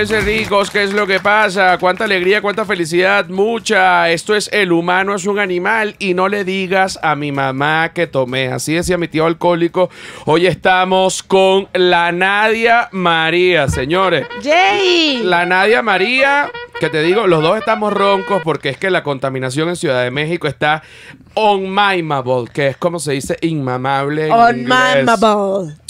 es ¿qué es lo que pasa? ¿Cuánta alegría, cuánta felicidad? Mucha. Esto es el humano es un animal y no le digas a mi mamá que tomé. Así decía mi tío alcohólico. Hoy estamos con la Nadia María, señores. La Nadia María que te digo, los dos estamos roncos porque es que la contaminación en Ciudad de México está unmimable, que es como se dice inmamable. Unmimable.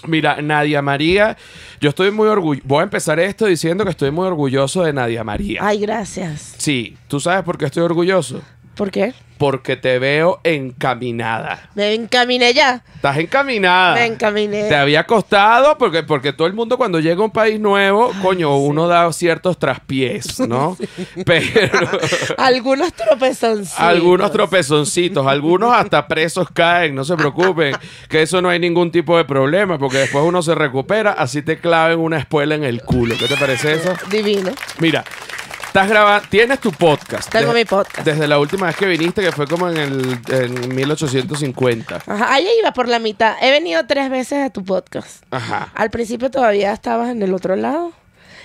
Mira, Nadia María, yo estoy muy orgulloso. Voy a empezar esto diciendo que estoy muy orgulloso de Nadia María. Ay, gracias. Sí, ¿tú sabes por qué estoy orgulloso? ¿Por qué? porque te veo encaminada. Me encaminé ya. Estás encaminada. Me encaminé. Te había costado porque, porque todo el mundo cuando llega a un país nuevo, coño, uno da ciertos traspiés, ¿no? Pero... algunos tropezoncitos. Algunos tropezoncitos, algunos hasta presos caen, no se preocupen, que eso no hay ningún tipo de problema, porque después uno se recupera, así te claven una espuela en el culo. ¿Qué te parece eso? Divino. Mira, Estás grabando, tienes tu podcast. Tengo mi podcast. Desde la última vez que viniste, que fue como en el en 1850. Ajá, ahí iba por la mitad. He venido tres veces a tu podcast. Ajá. Al principio todavía estabas en el otro lado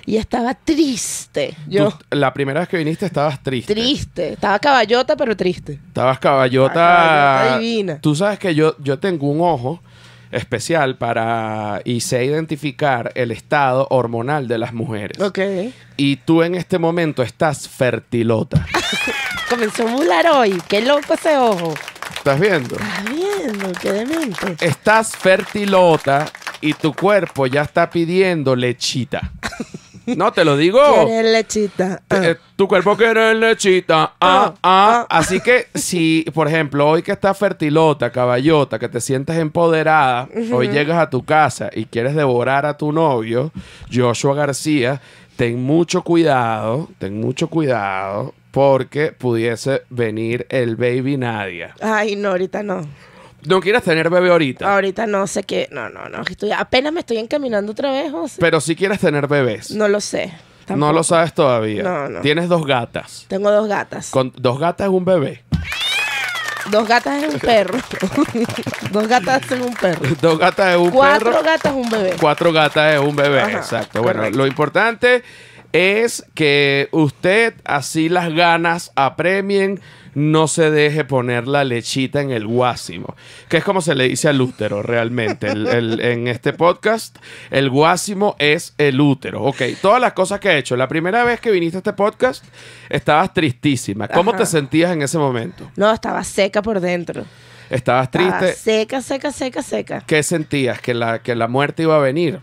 y estaba triste. Yo. la primera vez que viniste estabas triste. Triste. Estaba caballota, pero triste. Estabas caballota. caballota divina. Tú sabes que yo, yo tengo un ojo especial para y sé identificar el estado hormonal de las mujeres. Ok. Y tú en este momento estás fertilota. Comenzó a mular hoy. Qué loco ese ojo. ¿Estás viendo? Estás viendo, qué demente. Estás fertilota y tu cuerpo ya está pidiendo lechita. No, te lo digo. Quiere lechita. Ah. Eh, tu cuerpo quiere lechita. Ah ah, ah, ah. Así que si, por ejemplo, hoy que estás fertilota, caballota, que te sientes empoderada, hoy llegas a tu casa y quieres devorar a tu novio, Joshua García, ten mucho cuidado, ten mucho cuidado, porque pudiese venir el baby Nadia. Ay, no, ahorita no. No quieres tener bebé ahorita. Ahorita no sé qué. No, no, no. Estoy, apenas me estoy encaminando otra vez, Pero sí quieres tener bebés. No lo sé. No lo sabes todavía. No, no. Tienes dos gatas. Tengo dos gatas. Con dos gatas es un bebé. Dos gatas es un perro. dos gatas es un perro. dos gatas es un perro. Cuatro gatas es un bebé. Cuatro gatas es un bebé, exacto. Bueno, lo importante es que usted así las ganas apremien no se deje poner la lechita en el guásimo, que es como se le dice al útero realmente. en este podcast, el guásimo es el útero. Ok, todas las cosas que he hecho. La primera vez que viniste a este podcast, estabas tristísima. ¿Cómo te sentías en ese momento? No, estaba seca por dentro. Estabas triste. seca, seca, seca, seca. ¿Qué sentías? ¿Que la, que la muerte iba a venir?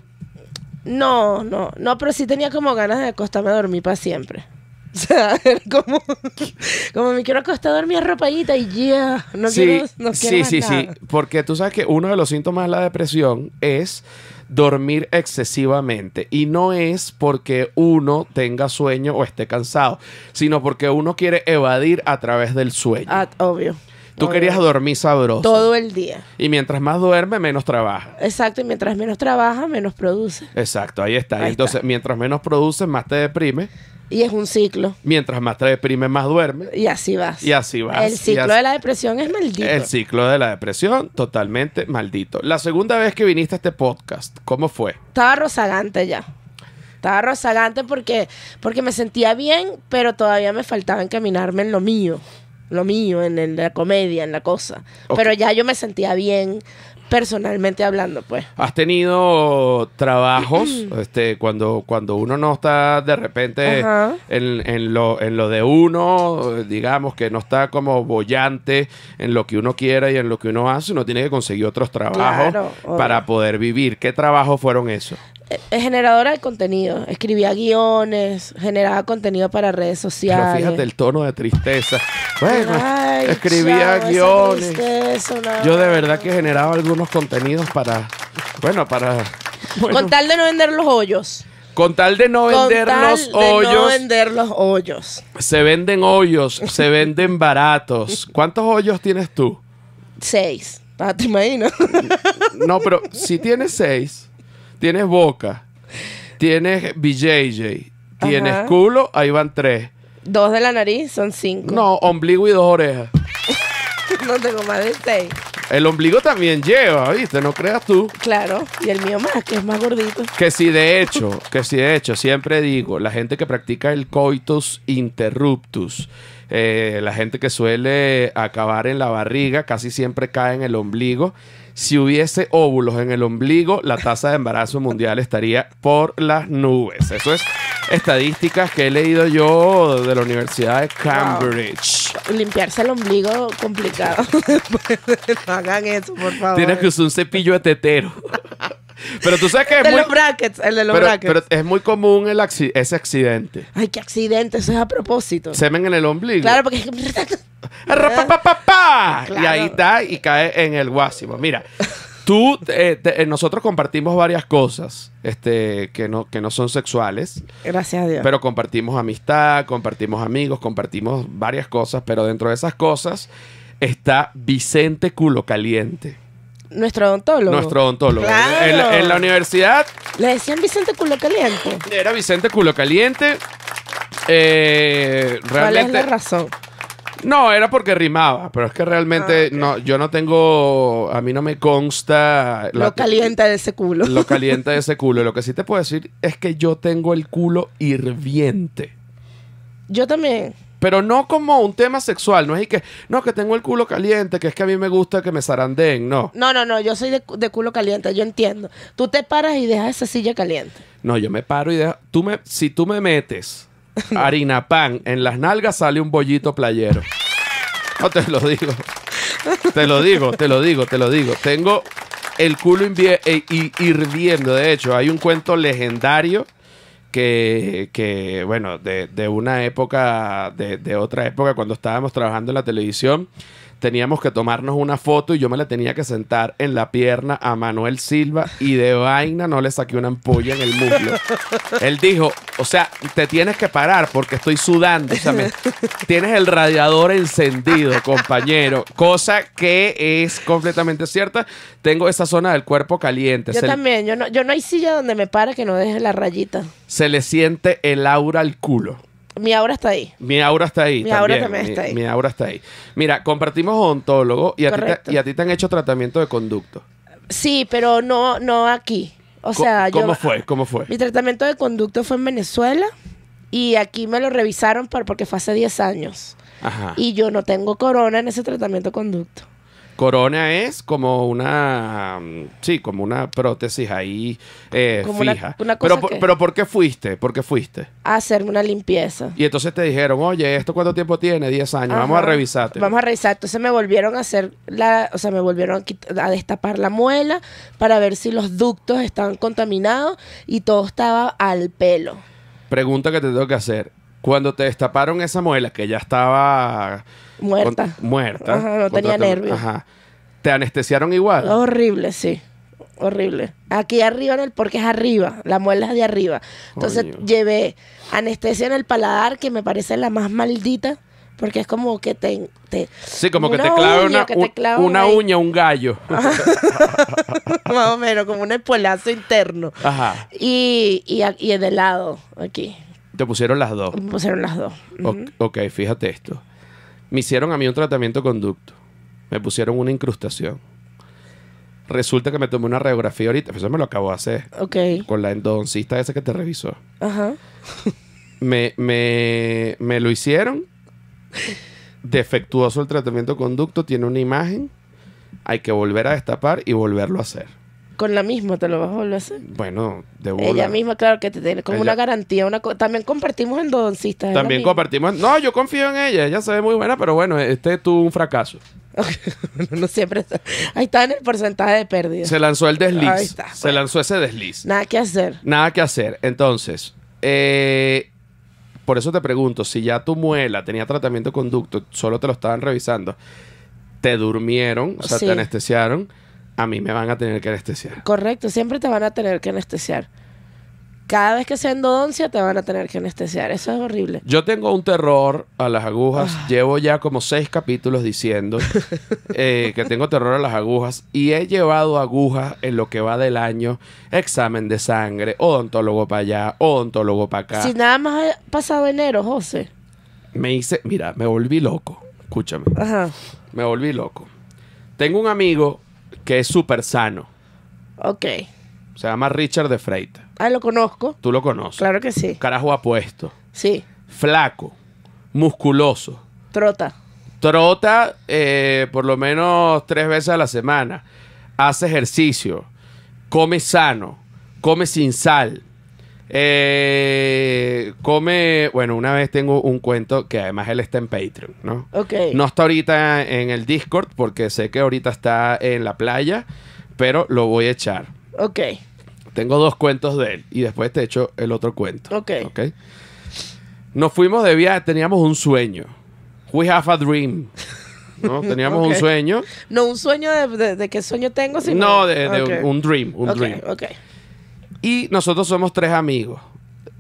No, no, no, pero sí tenía como ganas de acostarme a dormir para siempre. como, como me quiero acostar a dormir arropadita y ya. no sí, quiero, no Sí, sí, sí. Porque tú sabes que uno de los síntomas de la depresión es dormir excesivamente. Y no es porque uno tenga sueño o esté cansado, sino porque uno quiere evadir a través del sueño. Ah, obvio. Tú querías dormir sabroso. Todo el día. Y mientras más duerme, menos trabaja. Exacto, y mientras menos trabaja, menos produce. Exacto, ahí está. Entonces, mientras menos produce, más te deprime. Y es un ciclo. Mientras más te deprime, más duerme. Y así vas. Y así vas. El ciclo de la depresión es maldito. El ciclo de la depresión, totalmente maldito. La segunda vez que viniste a este podcast, ¿cómo fue? Estaba rozagante ya. Estaba rozagante porque, porque me sentía bien, pero todavía me faltaba encaminarme en lo mío. Lo mío, en, la comedia, en la cosa. Pero ya yo me sentía bien, personalmente hablando, pues. ¿Has tenido trabajos este, cuando, cuando uno no está de repente en, en, lo, de uno, digamos, que no está como bollante en lo que uno quiera y en lo que uno hace, uno tiene que conseguir otros trabajos para poder vivir? ¿Qué trabajos fueron esos? Eh, eh, generadora de contenido. Escribía guiones, generaba contenido para redes sociales. Pero fíjate el tono de tristeza. Bueno, escribía guiones. Yo de verdad que generaba algún los contenidos para, bueno, para... Con tal de no vender los hoyos. Con tal de no vender los de hoyos. No vender los hoyos. Se venden hoyos, se venden baratos. ¿Cuántos hoyos tienes tú? Seis. Ah, te imaginas. no, pero si tienes seis, tienes boca, tienes BJJ, tienes culo, ahí van tres. Dos de la nariz son cinco. No, ombligo y dos orejas. no tengo más de seis. El ombligo también lleva, ¿viste? No creas tú. Claro, y el mío más, que es más gordito. Que sí, de hecho, que sí de hecho, siempre digo, la gente que practica el coitus interruptus, eh, la gente que suele acabar en la barriga, casi siempre cae en el ombligo. Si hubiese óvulos en el ombligo, la tasa de embarazo mundial estaría por las nubes. Eso es estadísticas que he leído yo de la Universidad de Cambridge. Limpiarse el ombligo complicado. no hagan eso, por favor. Tienes que usar un cepillo de Pero tú sabes que es muy... el de los brackets. Pero es muy común el ese accidente. Ay, qué accidente, eso es a propósito. Semen en el ombligo. Claro, porque Ah, y ahí está y cae en el guasimo. Mira, tú, eh, eh, nosotros compartimos varias cosas este, que, no, que no son sexuales. Gracias a Dios. Pero compartimos amistad, compartimos amigos, compartimos varias cosas, pero dentro de esas cosas está Vicente Culo Caliente. Nuestro odontólogo. Nuestro odontólogo. En, la, universidad. Le decían Vicente Culo Caliente. Era Vicente Culo Caliente. Eh, realmente, razón? No, era porque rimaba, pero es que realmente ah, no, yo no tengo, a mí no me consta... lo calienta de ese culo. Lo calienta de ese culo. Lo que sí te puedo decir es que yo tengo el culo hirviente. Yo también. Pero no como un tema sexual, no es que, no, que tengo el culo caliente, que es que a mí me gusta que me zarandeen, no. No, no, no, yo soy de, culo caliente, yo entiendo. Tú te paras y dejas esa silla caliente. No, yo me paro y dejo, tú me, si tú me metes harina pan, en las nalgas sale un bollito playero. No te lo digo. Te lo digo, te lo digo, te lo digo. Tengo el culo eh, hirviendo. De hecho, hay un cuento legendario que, que bueno, de, una época, de otra época, cuando estábamos trabajando en la televisión, teníamos que tomarnos una foto y yo me la tenía que sentar en la pierna a Manuel Silva y de vaina no le saqué una ampolla en el muslo. Él dijo, o sea, te tienes que parar porque estoy sudando. tienes el radiador encendido, compañero. Cosa que es completamente cierta. Tengo esa zona del cuerpo caliente. Yo también. Yo no, yo no hay silla donde me para que no deje la rayita. Se le siente el aura al culo mi aura está ahí. Mi aura está ahí. Mi aura también está ahí. Mi aura está ahí. Mira, compartimos odontólogo y a, ti te, y a ti te han hecho tratamiento de conducto. Sí, pero no, no aquí. O sea, ¿Cómo fue? ¿Cómo fue? Mi tratamiento de conducto fue en Venezuela y aquí me lo revisaron porque fue hace 10 años. Ajá. Y yo no tengo corona en ese tratamiento de conducto. Corona es como una, mm, sí, como una prótesis ahí eh, fija. pero, ¿por qué fuiste? ¿Por qué fuiste? A hacerme una limpieza. Y entonces te dijeron, oye, ¿esto cuánto tiempo tiene? 10 años, vamos a revisarte. Vamos a revisar. Entonces me volvieron a hacer, la, o sea, me volvieron a destapar la muela para ver si los ductos estaban contaminados y todo estaba al pelo. Pregunta que te tengo que hacer. Cuando te destaparon esa muela, que ya estaba... Muerta. muerta. no tenía nervios. Ajá. ¿Te anestesiaron igual? Horrible, sí. Horrible. Aquí arriba en el porque es arriba, la muela es de arriba. Entonces llevé anestesia en el paladar, que me parece la más maldita, porque es como que te. te sí, como que te clava una, uña, un gallo. más o menos, como un espuelazo interno. Ajá. Y, y, y de lado, aquí. Te pusieron las dos. Me pusieron las dos. ok, fíjate esto. Me hicieron a mí un tratamiento conducto. Me pusieron una incrustación. Resulta que me tomé una radiografía ahorita. Eso me lo acabo de hacer. Ok. Con la endodoncista esa que te revisó. Ajá. me lo hicieron. Defectuoso el tratamiento conducto. Tiene una imagen. Hay que volver a destapar y volverlo a hacer. Con la misma te lo vas a volver a hacer. Bueno, de Ella misma, claro, que te tiene como una garantía. una También compartimos endodoncistas. También compartimos. No, yo confío en ella. Ella se ve muy buena, pero bueno, este tuvo un fracaso. no siempre Ahí está en el porcentaje de pérdida. Se lanzó el desliz. Ahí está, se lanzó ese desliz. Nada que hacer. Nada que hacer. Entonces, eh, por eso te pregunto, si ya tu muela tenía tratamiento conducto, solo te lo estaban revisando, te durmieron, o sea, te anestesiaron a mí me van a tener que anestesiar. Correcto, siempre te van a tener que anestesiar. Cada vez que sea endodoncia te van a tener que anestesiar. Eso es horrible. Yo tengo un terror a las agujas. Ah. Llevo ya como seis capítulos diciendo eh, que tengo terror a las agujas. Y he llevado agujas en lo que va del año. Examen de sangre, odontólogo para allá, odontólogo para acá. Si nada más ha pasado enero, José. Me hice... Mira, me volví loco. Escúchame. Ajá. Me volví loco. Tengo un amigo que es súper sano. Ok. Se llama Richard de Freita. Ah, lo conozco. Tú lo conoces. Claro que sí. Carajo apuesto. Sí. Flaco, musculoso. Trota. Trota eh, por lo menos tres veces a la semana. Hace ejercicio. Come sano. Come sin sal. Eh, come, bueno, una vez tengo un cuento que además él está en Patreon, ¿no? Ok. No está ahorita en el Discord porque sé que ahorita está en la playa, pero lo voy a echar. Ok. Tengo dos cuentos de él y después te echo el otro cuento. Ok. Ok. Nos fuimos de viaje, teníamos un sueño. We have a dream. ¿no? Teníamos un sueño. No, un sueño de, qué sueño tengo, sino... No, de, de un, un, dream, un okay, y nosotros somos tres amigos.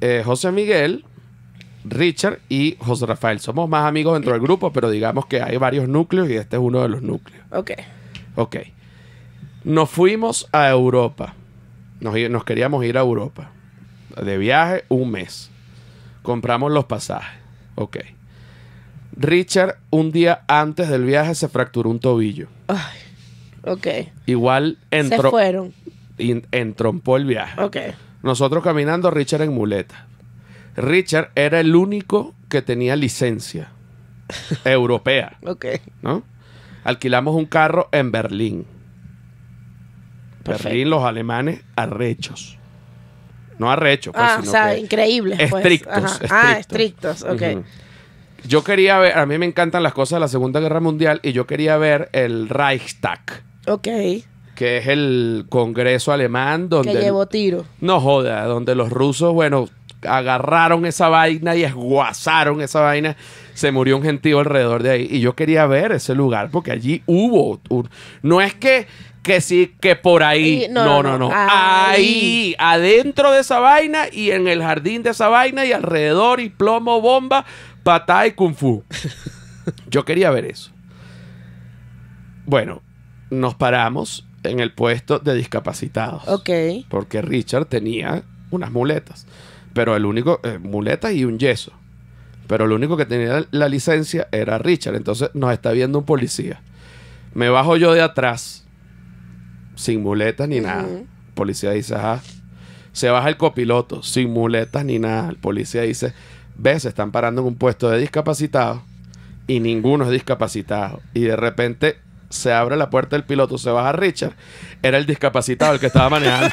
Eh, José Miguel, Richard y José Rafael. Somos más amigos dentro del grupo, pero digamos que hay varios núcleos y este es uno de los núcleos. Ok. Ok. Nos fuimos a Europa. Nos, queríamos ir a Europa. De viaje, un mes. Compramos los pasajes. Ok. Richard, un día antes del viaje, se fracturó un tobillo. Ay, ok. Igual entró. Se fueron entrompó el viaje. Nosotros caminando, Richard en muleta. Richard era el único que tenía licencia europea. Ok. ¿No? Alquilamos un carro en Berlín. Berlín, los alemanes arrechos. No arrechos, pues, ah, o increíbles. Pues. Estrictos, Ah, estrictos, Yo quería ver, a mí me encantan las cosas de la Segunda Guerra Mundial y yo quería ver el Reichstag. Ok que es el Congreso alemán donde... Que llevó tiro. No joda, donde los rusos, bueno, agarraron esa vaina y esguazaron esa vaina. Se murió un gentío alrededor de ahí. Y yo quería ver ese lugar porque allí hubo... No es que que sí, que por ahí. Eh, no, no, no. Ahí. ahí. adentro de esa vaina y en el jardín de esa vaina y alrededor y plomo, bomba, patá y kung fu. Yo quería ver eso. Bueno, nos paramos en el puesto de discapacitados. Ok. Porque Richard tenía unas muletas. Pero el único, eh, muletas y un yeso. Pero el único que tenía la licencia era Richard. Entonces nos está viendo un policía. Me bajo yo de atrás, sin muletas ni nada. policía dice, ajá. Se baja el copiloto, sin muletas ni nada. El policía dice, ves, se están parando en un puesto de discapacitados y ninguno es discapacitado. Y de repente se abre la puerta del piloto, se baja Richard, era el discapacitado el que estaba manejando.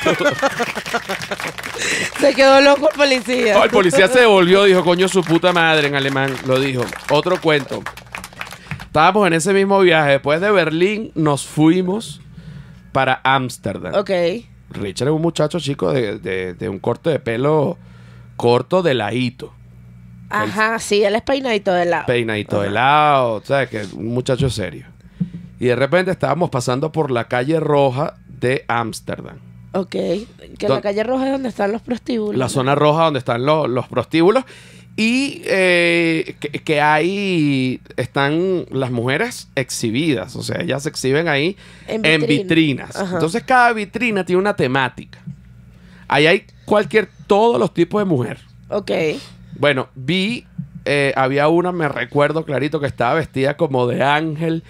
se quedó loco el policía. el policía se devolvió, dijo, coño, su puta madre en alemán, lo dijo. Otro cuento. Estábamos en ese mismo viaje, después de Berlín nos fuimos para Ámsterdam. Ok. Richard es un muchacho chico de, un corte de pelo corto de ladito. Ajá, sí, él es peinadito de lado. Peinadito de lado, o que un muchacho serio. Y de repente estábamos pasando por la calle roja de Ámsterdam. Ok, que la calle roja es donde están los prostíbulos. La zona roja donde están los prostíbulos. Y eh, que, ahí están las mujeres exhibidas, o sea, ellas se exhiben ahí en, vitrinas. Entonces cada vitrina tiene una temática. Ahí hay cualquier, todos los tipos de mujer. Ok. Bueno, vi, eh, había una, me recuerdo clarito, que estaba vestida como de ángel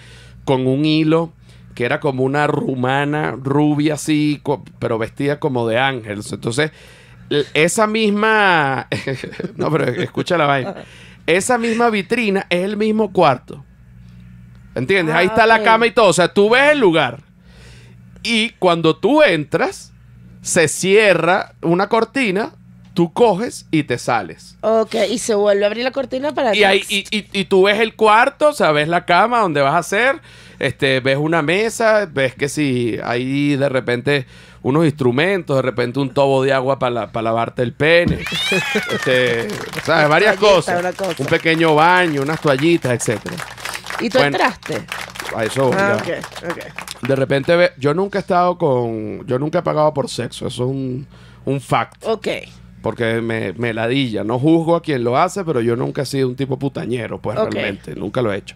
con un hilo que era como una rumana rubia así, pero vestida como de ángel. Entonces, esa misma... no, pero escucha la vaina. Esa misma vitrina es el mismo cuarto. ¿Entiendes? Ahí ah, está la cama y todo. O sea, tú ves el lugar. Y cuando tú entras, se cierra una cortina tú coges y te sales. Ok, y se vuelve a abrir la cortina para y, ahí, y, y, tú ves el cuarto, o sea, ves la cama donde vas a hacer, este, ves una mesa, ves que si hay de repente unos instrumentos, de repente un tobo de agua para, para lavarte el pene, este, ¿sabes? Varias cosas. Un pequeño baño, unas toallitas, etcétera. ¿Y tú entraste? A eso ah, De repente, yo nunca he estado con. Yo nunca he pagado por sexo, eso es un, un fact. Ok porque me, ladilla. No juzgo a quien lo hace, pero yo nunca he sido un tipo putañero, pues realmente, nunca lo he hecho.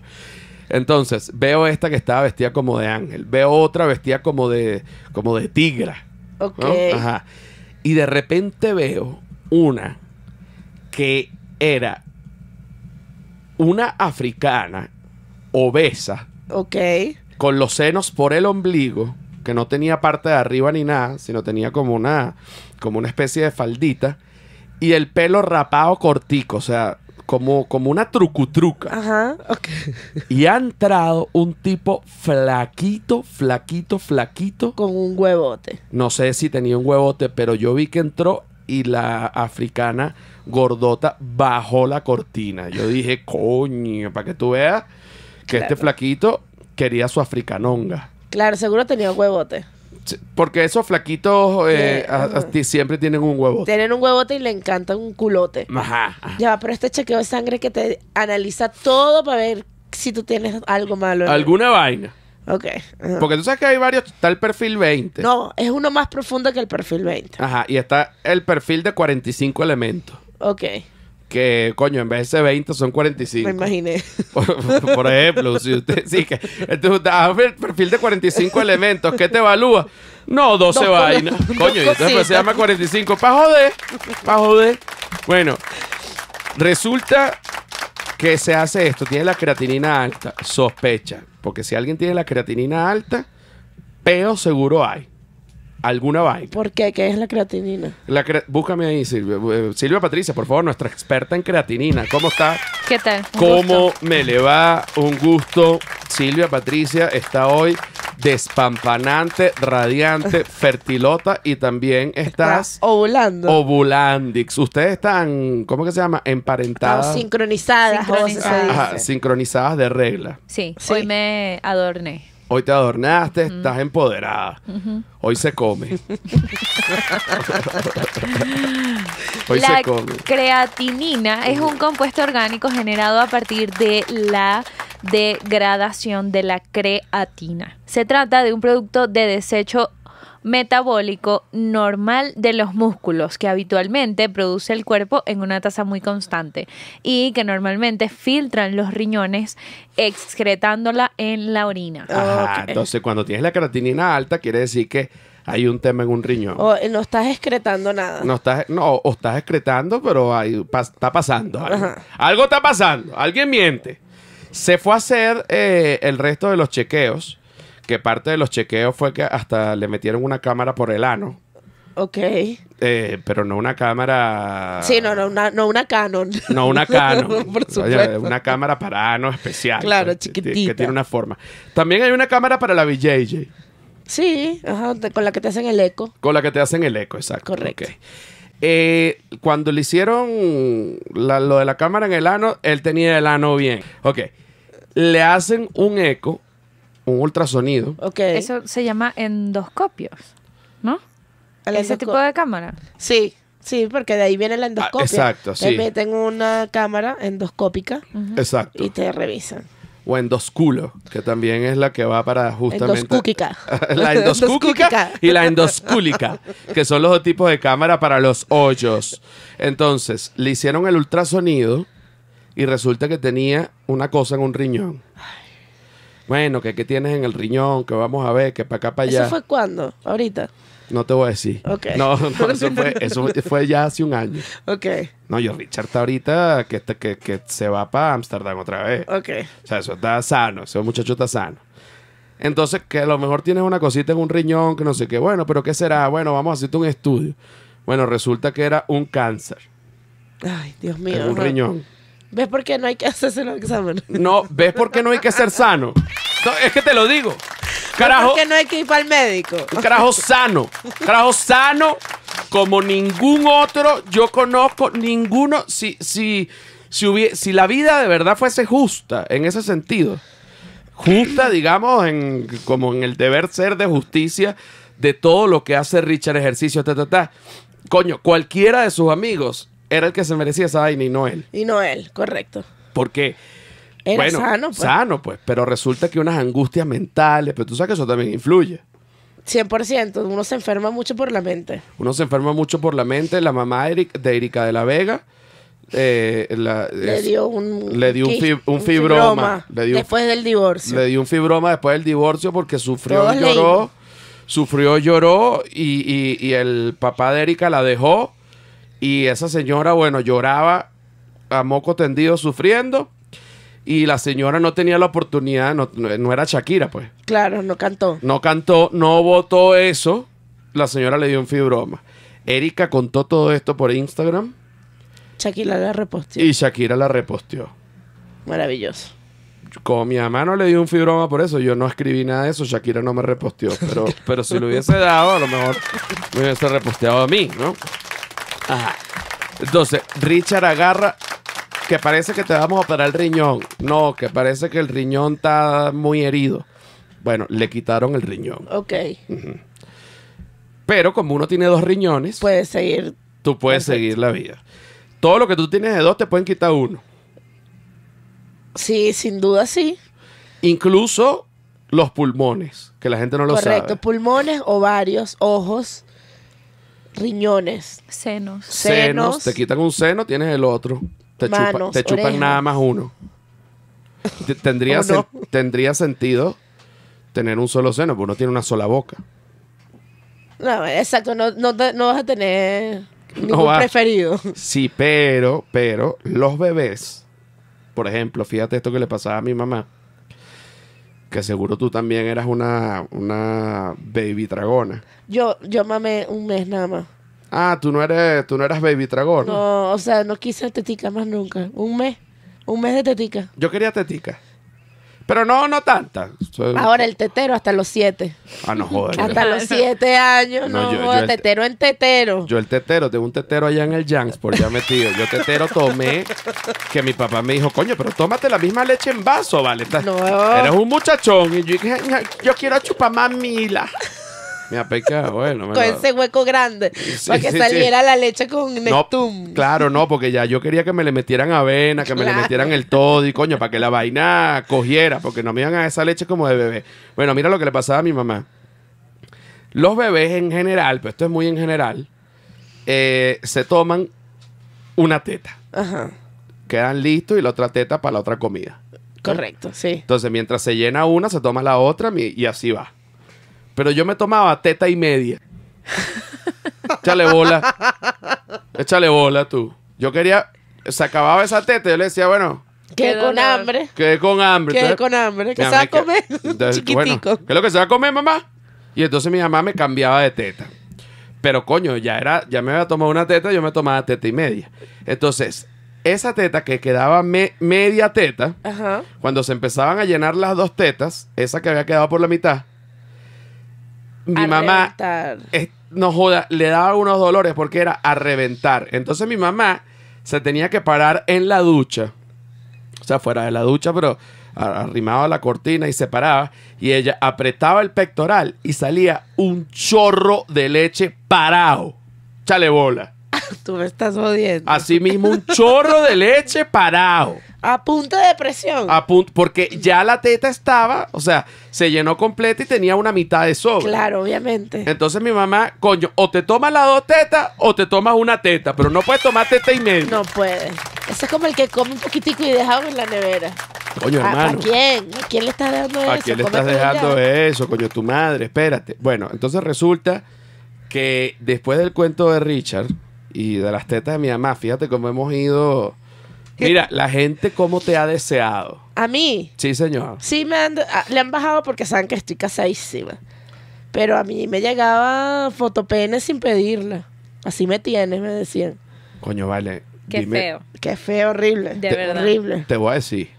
Entonces, veo esta que estaba vestida como de ángel, veo otra vestida como de, como de tigra. Ok. Ajá. Y de repente veo una que era una africana obesa. Ok. Con los senos por el ombligo, que no tenía parte de arriba ni nada, sino tenía como una como una especie de faldita, y el pelo rapado cortico, o sea, como, como una trucutruca. Ajá, ok. Y ha entrado un tipo flaquito, flaquito, flaquito. Con un huevote. No sé si tenía un huevote, pero yo vi que entró y la africana gordota bajó la cortina. Yo dije, coño, para que tú veas que este flaquito quería su africanonga. Claro, seguro tenía huevote. Porque esos flaquitos eh, siempre tienen un huevote. Tienen un huevote y le encanta un culote. Ajá. Ya, pero este chequeo de sangre que te analiza todo para ver si tú tienes algo malo. Alguna vaina. Ok. Porque tú sabes que hay varios. Está el perfil 20. No, es uno más profundo que el perfil 20. Ajá. Y está el perfil de 45 elementos. Ok que, coño, en vez de 20 son 45. Me imaginé. Por, ejemplo, si usted sí que entonces, este el perfil de 45 elementos, ¿qué te evalúa? No, 12 vainas. Coño, y se llama 45. ¡Para joder, pa' joder. Bueno, resulta que se hace esto. Tiene la creatinina alta, sospecha. Porque si alguien tiene la creatinina alta, peo seguro hay alguna vaina. ¿Por qué? ¿Qué es la creatinina? La búscame ahí, Silvia. Eh, Silvia Patricia, por favor, nuestra experta en creatinina. ¿Cómo está? ¿Qué tal? ¿Cómo me le va? Un gusto. Silvia Patricia está hoy despampanante, radiante, fertilota y también estás ovulando. Ovulandix. Ustedes están, ¿cómo que se llama? Emparentadas. sincronizadas. Sincronizadas. Ajá, sincronizadas de regla. Sí, sí, hoy me adorné. Hoy te adornaste, estás empoderada. Hoy se come. Hoy se come. creatinina es un compuesto orgánico generado a partir de la degradación de la creatina. Se trata de un producto de desecho metabólico normal de los músculos que habitualmente produce el cuerpo en una tasa muy constante y que normalmente filtran los riñones excretándola en la orina. Ah, entonces, cuando tienes la creatinina alta, quiere decir que hay un tema en un riñón. O eh, no estás excretando nada. No estás, no, o estás excretando, pero hay, está pasando. Algo. está pasando. Alguien miente. Se fue a hacer eh, el resto de los chequeos que parte de los chequeos fue que hasta le metieron una cámara por el ano. Ok. Eh, pero no una cámara. Sí, no, no, una, no una Canon. No una Canon. por supuesto. una cámara para ano especial. Claro, pues, chiquitita. Que tiene una forma. También hay una cámara para la VJJ. Sí, con la que te hacen el eco. Con la que te hacen el eco, exacto. Correcto. Eh, cuando le hicieron lo de la cámara en el ano, él tenía el ano bien. Ok. Le hacen un eco un ultrasonido. Okay. Eso se llama endoscopios, ¿no? Ese tipo de cámara. Sí, sí, porque de ahí viene la endoscopia. exacto, sí. Te meten una cámara endoscópica. Exacto. Y te revisan. O endosculo, que también es la que va para justamente... Endoscúquica. la endoscúquica y la endoscúlica, que son los dos tipos de cámara para los hoyos. Entonces, le hicieron el ultrasonido y resulta que tenía una cosa en un riñón. Bueno, que qué tienes en el riñón, que vamos a ver, que para acá, para allá. ¿Eso fue cuándo? ¿Ahorita? No te voy a decir. Okay. No, eso fue, ya hace un año. Ok. No, yo Richard está ahorita que, que, que se va para Ámsterdam otra vez. Ok. O sea, eso está sano, ese muchacho está sano. Entonces, que a lo mejor tienes una cosita en un riñón, que no sé qué, bueno, pero ¿qué será? Bueno, vamos a hacerte un estudio. Bueno, resulta que era un cáncer. Ay, Dios mío. un riñón. ¿Ves por qué no hay que hacerse los exámenes? No, ¿ves por qué no hay que ser sano? es que te lo digo. Carajo. que no hay que ir para el médico. carajo sano. Carajo sano como ningún otro. Yo conozco ninguno. Si, si, si, si la vida de verdad fuese justa en ese sentido, justa, digamos, en, como en el deber ser de justicia de todo lo que hace Richard, ejercicio, ta, ta, Coño, cualquiera de sus amigos era el que se merecía esa vaina y no él. Y no él, correcto. Porque era pues. sano, pues. Pero resulta que unas angustias mentales, pero tú sabes que eso también influye. 100%, uno se enferma mucho por la mente. Uno se enferma mucho por la mente. La mamá de Erika de la Vega eh, le dio un, le un, fibroma. después del divorcio. Le dio un fibroma después del divorcio porque sufrió, lloró. Sufrió, lloró y, y el papá de Erika la dejó. Y esa señora, bueno, lloraba a moco tendido sufriendo y la señora no tenía la oportunidad, no, era Shakira, pues. Claro, no cantó. No cantó, no votó eso, la señora le dio un fibroma. Erika contó todo esto por Instagram. Shakira la reposteó. Y Shakira la reposteó. Maravilloso. Como mi mamá no le dio un fibroma por eso, yo no escribí nada de eso, Shakira no me reposteó. Pero, pero si lo hubiese dado, a lo mejor me hubiese reposteado a mí, ¿no? Ajá. Entonces, Richard agarra que parece que te vamos a operar el riñón. No, que parece que el riñón está muy herido. Bueno, le quitaron el riñón. Ok. Pero como uno tiene dos riñones, puedes seguir. Tú puedes seguir la vida. Todo lo que tú tienes de dos te pueden quitar uno. Sí, sin duda sí. Incluso los pulmones, que la gente no lo sabe. Correcto, pulmones, ovarios, ojos, riñones, senos. senos. Senos, te quitan un seno, tienes el otro. Te, chupan nada más uno. tendría, tendría sentido tener un solo seno, porque uno tiene una sola boca. No, exacto, no, no, vas a tener ningún preferido. Sí, pero, pero, los bebés, por ejemplo, fíjate esto que le pasaba a mi mamá, que seguro tú también eras una, una baby dragona. Yo, yo mamé un mes nada más. Ah, tú no eres, tú no eras baby dragón. No, o sea, no quise tetica más nunca. Un mes. Un mes de tetica. Yo quería tetica. Pero no, no tanta. Ahora el tetero hasta los siete. Ah, no joder. Hasta los siete años, No, yo- tetero en tetero. Yo el tetero, tengo un tetero allá en el por ya metido. Yo tetero tomé, que mi papá me dijo, coño, pero tómate la misma leche en vaso, ¿vale? No. Eres un muchachón. Y yo yo quiero chupar mamila me bueno. con ese hueco grande. para que saliera la leche con Neptuno claro, no, porque ya yo quería que me le metieran avena, que me le metieran el todo y coño, para que la vaina cogiera, porque no me iban a esa leche como de bebé. Bueno, mira lo que le pasaba a mi mamá. Los bebés en general, pero esto es muy en general, eh, se toman una teta. Quedan listos y la otra teta para la otra comida. Correcto, sí. Entonces, mientras se llena una, se toma la otra y así va. Pero yo me tomaba teta y media. Échale bola. Échale bola tú. Yo quería. Se acababa esa teta. Yo le decía, bueno. Quedé con hambre. Quedé con hambre. Quedé con hambre. ¿Qué se va a comer? Chiquitico. ¿Qué es lo que se va a comer, mamá? Y entonces mi mamá me cambiaba de teta. Pero coño, ya era, ya me había tomado una teta, yo me tomaba teta y media. Entonces, esa teta que quedaba media teta, cuando se empezaban a llenar las dos tetas, esa que había quedado por la mitad, mi mamá, no joda, le daba unos dolores porque era a reventar. Entonces mi mamá se tenía que parar en la ducha. O sea, fuera de la ducha, pero arrimaba la cortina y se paraba. Y ella apretaba el pectoral y salía un chorro de leche parado. Chale bola. Tú me estás jodiendo. Así mismo, un chorro de leche parado. A punto de presión. A punto, porque ya la teta estaba, o sea, se llenó completa y tenía una mitad de sobra. Claro, obviamente. Entonces mi mamá, coño, o te tomas las dos tetas o te tomas una teta, pero no puedes tomar teta y medio No puede Ese es como el que come un poquitico y deja en la nevera. Coño, hermano. ¿A, quién? ¿A quién le estás dejando eso? ¿A quién le estás dejando eso, coño? Tu madre, espérate. Bueno, entonces resulta que después del cuento de Richard y de las tetas de mi mamá. Fíjate cómo hemos ido. Mira, la gente cómo te ha deseado. ¿A mí? Sí, señor. Sí, me han, ah, le han bajado porque saben que estoy casadísima. Pero a mí me llegaba fotopene sin pedirla. Así me tienes, me decían. Coño, vale. Qué feo. Qué feo, horrible. De verdad. Horrible. Te voy a decir.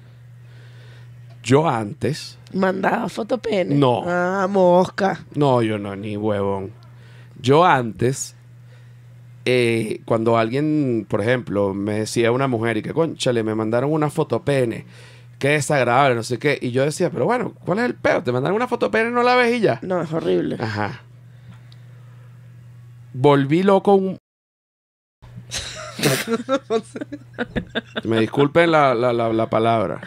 Yo antes. Mandaba fotopene. No. Ah, mosca. No, yo no, ni huevón. Yo antes eh, cuando alguien, por ejemplo, me decía una mujer y que, conchale, me mandaron una foto pene, es desagradable, no sé qué. Y yo decía, pero bueno, ¿cuál es el peor Te mandaron una foto pene y no la ves y ya. No, es horrible. Ajá. Volví loco un. me disculpen la, la, la, palabra.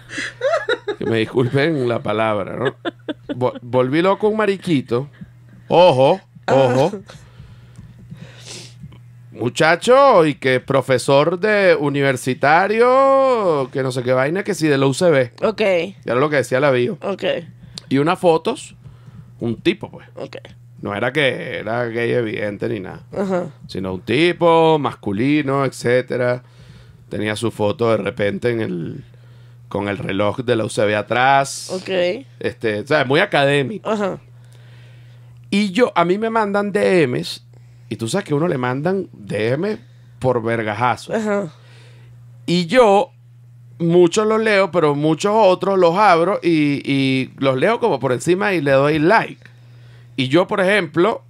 me disculpen la palabra, ¿no? Volví loco un mariquito. Ojo, ojo. Ah muchacho y que profesor de universitario, que no sé qué vaina, que sí, de la UCB. Ok. Ya era lo que decía la bio. Ok. Y unas fotos, un tipo, pues. Ok. No era que era gay evidente ni nada. Ajá. Sino un tipo, masculino, etcétera. Tenía su foto de repente en el con el reloj de la UCB atrás. Ok. Este, o sea, muy académico. Ajá. Y yo, a mí me mandan DMs y tú sabes que uno le mandan DM por vergajazo. Ajá. Y yo, muchos los leo, pero muchos otros los abro y, y los leo como por encima y le doy like. Y yo, por ejemplo,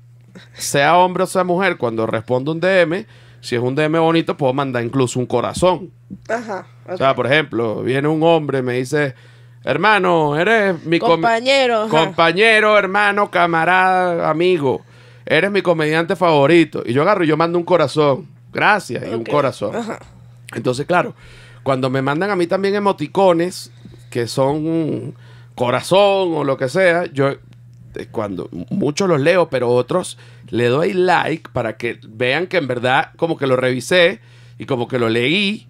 sea hombre o sea mujer, cuando respondo un DM, si es un DM bonito, puedo mandar incluso un corazón. Ajá. O sea, por ejemplo, viene un hombre me dice, hermano, eres mi compañero. Compañero, hermano, camarada, amigo eres mi comediante favorito. Y yo agarro y yo mando un corazón. Gracias. Y un corazón. Entonces, claro, cuando me mandan a mí también emoticones, que son un corazón o lo que sea, yo eh, cuando muchos los leo, pero otros le doy like para que vean que en verdad como que lo revisé y como que lo leí.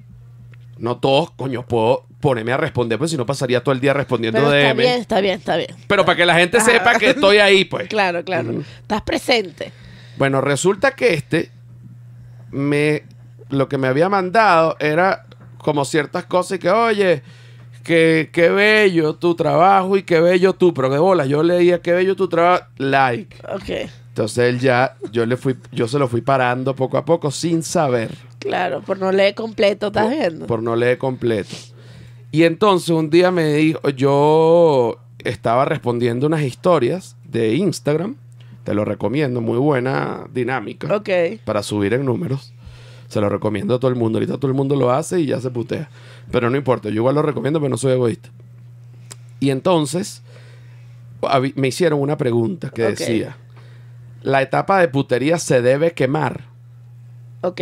No todos, coño, puedo Poneme a responder, pues si no pasaría todo el día respondiendo Pero está Bien, está bien, está bien. Pero para que la gente ah. sepa que estoy ahí, pues. Claro, claro. Estás presente. Bueno, resulta que este me lo que me había mandado era como ciertas cosas que, oye, que, bello tu trabajo y qué bello tú, pero qué bola, yo leía qué bello tu trabajo, like. Ok. Entonces él ya, yo le fui, yo se lo fui parando poco a poco sin saber. Claro, por no leer completo, estás viendo. Por no leer completo. Y entonces un día me dijo, yo estaba respondiendo unas historias de Instagram. Te lo recomiendo, muy buena dinámica. Para subir en números. Se lo recomiendo a todo el mundo. Ahorita todo el mundo lo hace y ya se putea. Pero no importa, yo igual lo recomiendo, pero no soy egoísta. Y entonces me hicieron una pregunta que decía: ¿La etapa de putería se debe quemar?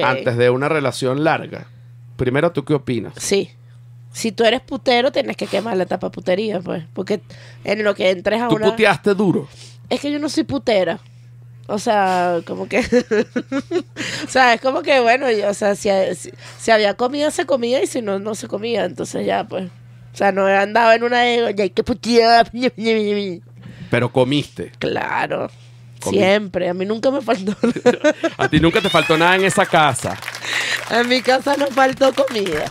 Antes de una relación larga. Primero, ¿tú qué opinas? Sí si tú eres putero, tienes que quemar la tapa putería, pues. Porque en lo que entres a ¿Tú una... puteaste duro? Es que yo no soy putera. O sea, como que. o sea, es como que, bueno, yo, o sea, si, había comida, se comía y si no, no se comía. Entonces ya, pues. O sea, no he andado en una de. ¡Ay, qué putear Pero comiste. Claro. Siempre. A mí nunca me faltó. a ti nunca te faltó nada en esa casa. En mi casa no faltó comida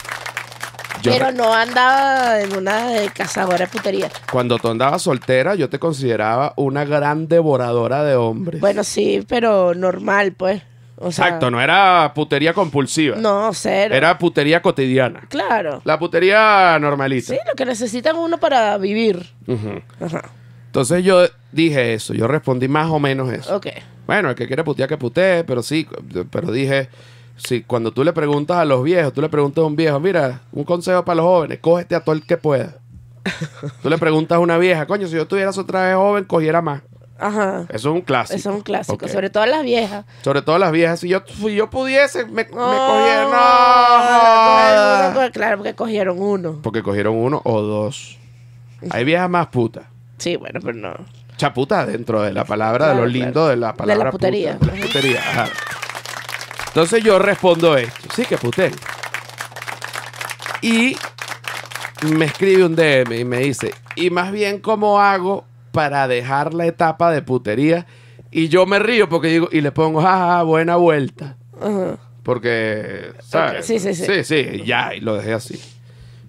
pero no andaba en una cazadora de putería. Cuando tú andabas soltera, yo te consideraba una gran devoradora de hombres. Bueno, sí, pero normal, pues. Exacto, no era putería compulsiva. No, cero. Era putería cotidiana. Claro. La putería normalista Sí, lo que necesita uno para vivir. Ajá. Entonces yo dije eso, yo respondí más o menos eso. Ok. Bueno, el que quiere putear que putee, pero sí, pero dije, si cuando tú le preguntas a los viejos, tú le preguntas a un viejo, mira, un consejo para los jóvenes, cógete a todo el que pueda. tú le preguntas a una vieja, coño, si yo tuviera otra vez joven, cogiera más. Ajá. Eso es un clásico. Eso es un clásico. Sobre todo las viejas. Sobre todo las viejas. Si yo, yo pudiese, me, cogieron. No, claro, porque cogieron uno. Porque cogieron uno o dos. Hay viejas más putas. Sí, bueno, pero no. Chaputa dentro de la palabra, de lo lindo de la palabra. De la putería. de la putería. Entonces yo respondo esto. Sí, que puté. Y me escribe un DM y me dice, y más bien cómo hago para dejar la etapa de putería. Y yo me río porque digo, y le pongo, jaja, buena vuelta. Porque, ¿sabes? Sí, sí, sí. Sí, sí, ya, y lo dejé así.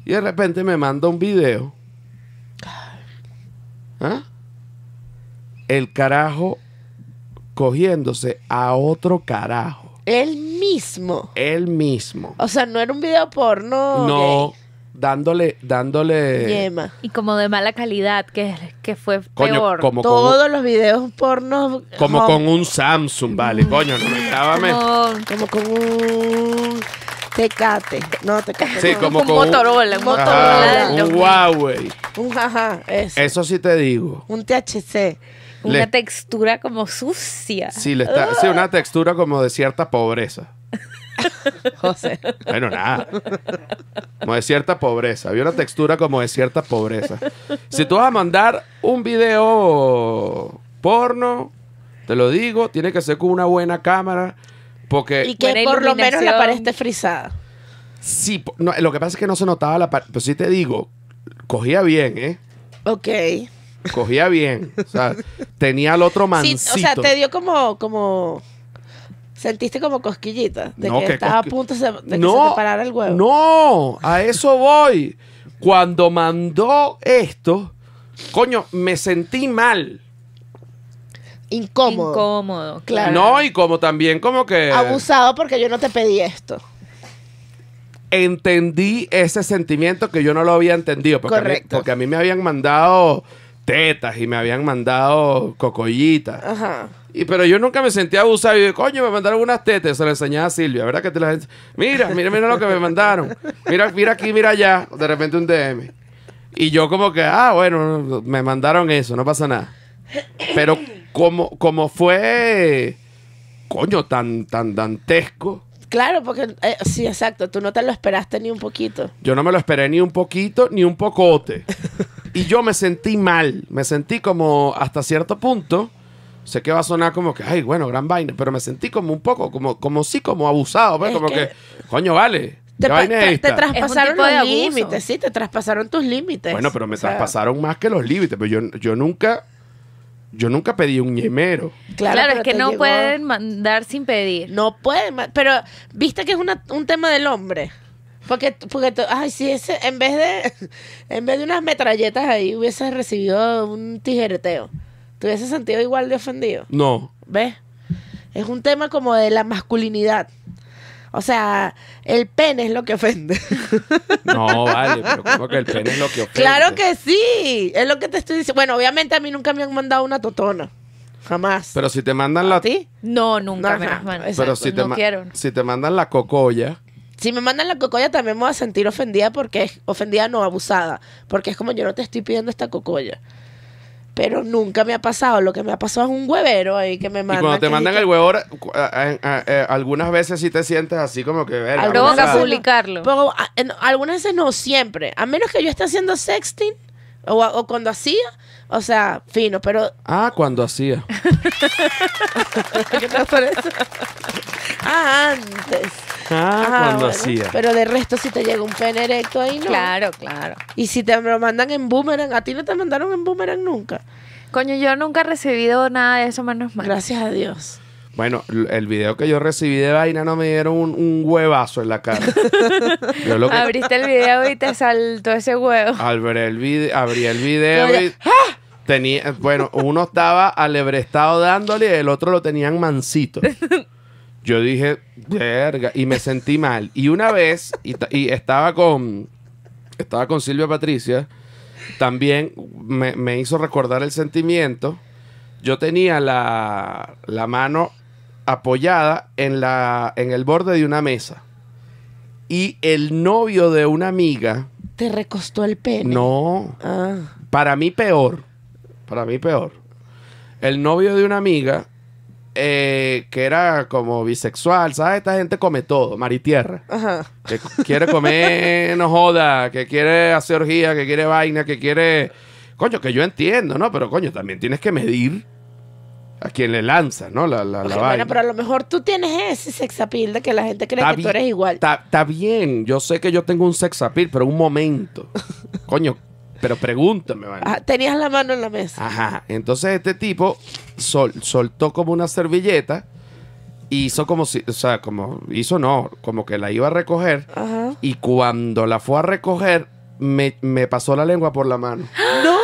Y de repente me manda un video. ¿Ah? El carajo cogiéndose a otro carajo. Él mismo. El mismo. O sea, no era un video porno. No. Dándole, dándole. Yema. Y como de mala calidad, que, que fue peor. como Todos los videos porno Como con un Samsung, vale. Coño, no me Como- con un. Tecate. No, tecate. Sí, como un con un- Motorola, un Motorola un Huawei. Un jaja. Eso sí te digo. Un THC. Una textura como sucia. Sí, le está, una textura como de cierta pobreza. José. Bueno, nada. Como de cierta pobreza. Había una textura como de cierta pobreza. Si tú vas a mandar un video porno, te lo digo, tiene que ser con una buena cámara. Porque y que por lo menos la pared esté frisada. Sí, lo que pasa es que no se notaba la pared. Pero pues sí te digo, cogía bien, ¿eh? Ok cogía bien. o sea, tenía el otro mancito. Sí, o sea, te dio como, como Sentiste como cosquillita de que, a punto de que se parara el huevo. No, a eso voy. Cuando mandó esto, coño, me sentí mal. Incómodo. Incómodo, claro. No, y como también como que... Abusado porque yo no te pedí esto. Entendí ese sentimiento que yo no lo había entendido. Correcto. porque a mí me habían mandado tetas y me habían mandado cocollitas. Ajá. Y, pero yo nunca me sentía abusado. Y yo, coño, me mandaron unas tetas. Se lo enseñaba a Silvia, ¿verdad? Que te gente Mira, mira, mira lo que me mandaron. Mira, mira aquí, mira allá. De repente un DM. Y yo como que, ah, bueno, me mandaron eso, no pasa nada. Pero como, como fue, coño, tan, tan dantesco. Claro, porque eh, sí, exacto, tú no te lo esperaste ni un poquito. Yo no me lo esperé ni un poquito, ni un pocote. Y yo me sentí mal, me sentí como hasta cierto punto, sé que va a sonar como que, ay, bueno, gran vaina, pero me sentí como un poco, como, como sí, como abusado, pues, como que, coño, vale. Te, traspasaron los límites, sí, te traspasaron tus límites. Bueno, pero me traspasaron más que los límites, pero yo, yo nunca yo nunca pedí un ñemero. Claro, es que no pueden mandar sin pedir. No pueden, pero viste que es una, un tema del hombre. Porque, porque ay, si ese, en vez de en vez de unas metralletas ahí hubieses recibido un tijereteo, ¿te hubieses sentido igual de ofendido? No. ¿Ves? Es un tema como de la masculinidad. O sea, el pene es lo que ofende. No, vale, pero que el pene es lo que ofende? Claro que sí, es lo que te estoy diciendo. Bueno, obviamente a mí nunca me han mandado una totona. Jamás. Pero si te mandan la. ¿A ti? No, nunca me las mandan. Pero si te, si te mandan la cocoya si me mandan la cocoya también me voy a sentir ofendida porque es ofendida no abusada, porque es como yo no te estoy pidiendo esta cocoya. Pero nunca me ha pasado. Lo que me ha pasado es un huevero ahí que me mandan. Y cuando te mandan el huevero, eh, algunas veces sí te sientes así como que... Ver, publicarlo. algunas veces no, siempre. A menos que yo esté haciendo sexting o, o cuando hacía, o sea, fino, pero. Ah, cuando hacía. ¿Qué te parece? Ah, antes. Ah, Pero de resto, si te llega un pene erecto ahí, no. Claro, claro. Y si te lo mandan en boomerang, a ti no te mandaron en boomerang nunca. Coño, yo nunca he recibido nada de eso, menos mal. Gracias a Dios. Bueno, el video que yo recibí de vaina no me dieron un, huevazo en la cara. Abriste el video y te saltó ese huevo. el, abrí el video y... ¡Ah! Tenía, bueno, uno estaba alebrestado dándole y el otro lo tenían mansito. Yo dije, verga, y me sentí mal. Y una vez, y, estaba con estaba con Silvia Patricia, también me, hizo recordar el sentimiento. Yo tenía la, mano apoyada en, la, en el borde de una mesa. Y el novio de una amiga. ¿Te recostó el pene? No. Ah. Para mí peor. Para mí peor. El novio de una amiga eh, que era como bisexual, ¿sabes? Esta gente come todo, mar y tierra. Ajá. Que quiere comer, no joda, que quiere hacer orgía, que quiere vaina, que quiere... Coño, que yo entiendo, ¿no? Pero coño, también tienes que medir a quien le lanza, ¿no? La, la, vaina. Bueno, pero a lo mejor tú tienes ese sex appeal de que la gente cree que tú eres igual. Está, bien, yo sé que yo tengo un sex appeal, pero un momento. Coño, pero pregúntame, tenías la mano en la mesa. Ajá. Entonces este tipo soltó como una servilleta hizo como si, o sea, como hizo no, como que la iba a recoger. Y cuando la fue a recoger, me, pasó la lengua por la mano. ¡No!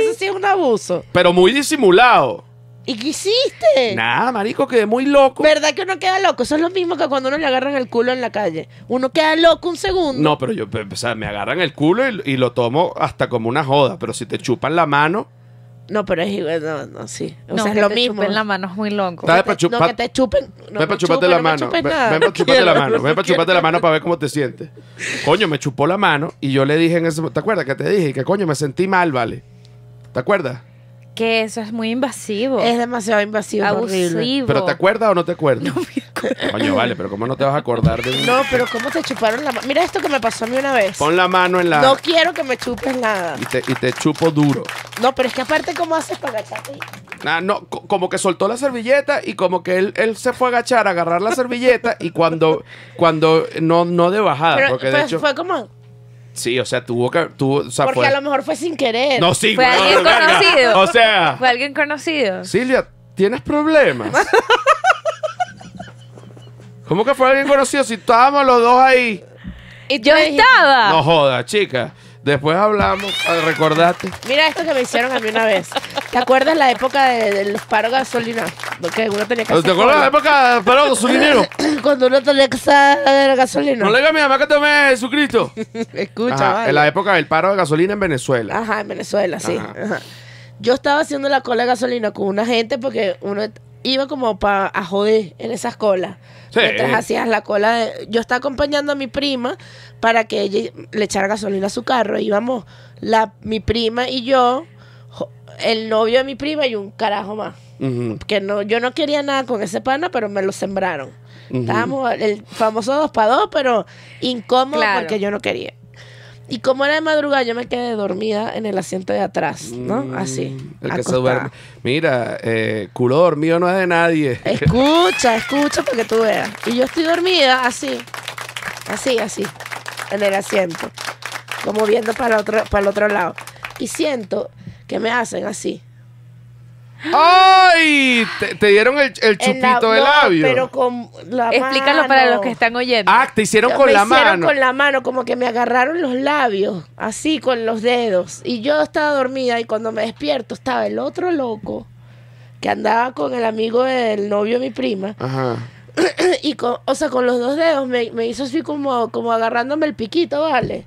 Eso sí es un abuso. Pero muy disimulado. ¿Y qué hiciste? Nada, marico, quedé muy loco. ¿Verdad que uno queda loco? Eso es lo mismo que cuando uno le agarran el culo en la calle. Uno queda loco un segundo. No, pero yo, o sea, me agarran el culo y, lo tomo hasta como una joda. Pero si te chupan la mano... No, pero es igual, no, sí. O sea, es que lo te mismo. chupen la mano es muy loco. ¿Estás No, que te chupen. No ven para chuparte la mano. ven para chuparte la mano. Ven para chuparte la mano para ver cómo te sientes. Coño, me chupó la mano y yo le dije en ese ¿Te acuerdas que te dije? Que coño, me sentí mal, vale. ¿Te acuerdas? que eso es muy invasivo. Es demasiado invasivo. Abusivo. ¿Pero te acuerdas o no te acuerdas? No me Coño, vale, pero ¿cómo no te vas a acordar de mí? No, pero ¿cómo te chuparon la mano? Mira esto que me pasó a mí una vez. Pon la mano en la... No quiero que me chupes nada. Y te, chupo duro. No, pero es que aparte, ¿cómo haces para agacharte? Ah, no, como que soltó la servilleta y como que él, él se fue a agachar, a agarrar la servilleta y cuando, cuando no, no de bajada. porque de hecho... fue como... Sí, o sea, tuvo que. o sea, Porque a lo mejor fue sin querer. No, sí, Fue alguien conocido. O sea. Fue alguien conocido. Silvia, ¿tienes problemas? ¿Cómo que fue alguien conocido si estábamos los dos ahí? Y yo estaba. No joda, chica. Después hablamos, ah, ¿recordaste? Mira esto que me hicieron a mí una vez. ¿Te acuerdas la época de, de los gasolina? uno tenía que ¿Te acuerdas la época del paro gasolinero? Cuando uno tenía que usar gasolina. No le digas a mi mamá que tomé Jesucristo. Escucha, En la época del paro de gasolina en Venezuela. Ajá, en Venezuela, sí. Yo estaba haciendo la cola de gasolina con una gente porque uno iba como para a joder en esas colas. Mientras hacías la cola de, Yo estaba acompañando a mi prima para que ella le echara gasolina a su carro. Íbamos la, mi prima y yo, el novio de mi prima y un carajo más. Que no, yo no quería nada con ese pana, pero me lo sembraron. Estábamos el famoso dos para dos, pero incómodo porque yo no quería. Y como era de madrugada, yo me quedé dormida en el asiento de atrás, ¿no? Mm, así. El que se Mira, eh, culo dormido no es de nadie. Escucha, escucha para que tú veas. Y yo estoy dormida así, así, así, en el asiento, como viendo para, otro, para el otro lado. Y siento que me hacen así. ¡Ay! Te, dieron el, el chupito de labio. Pero con la Explícalo para los que están oyendo. Ah, te hicieron con me la hicieron con la mano, como que me agarraron los labios, así con los dedos. Y yo estaba dormida y cuando me despierto estaba el otro loco que andaba con el amigo del novio de mi prima. Ajá. y con, o sea, con los dos dedos me, me hizo así como, como agarrándome el piquito, ¿vale?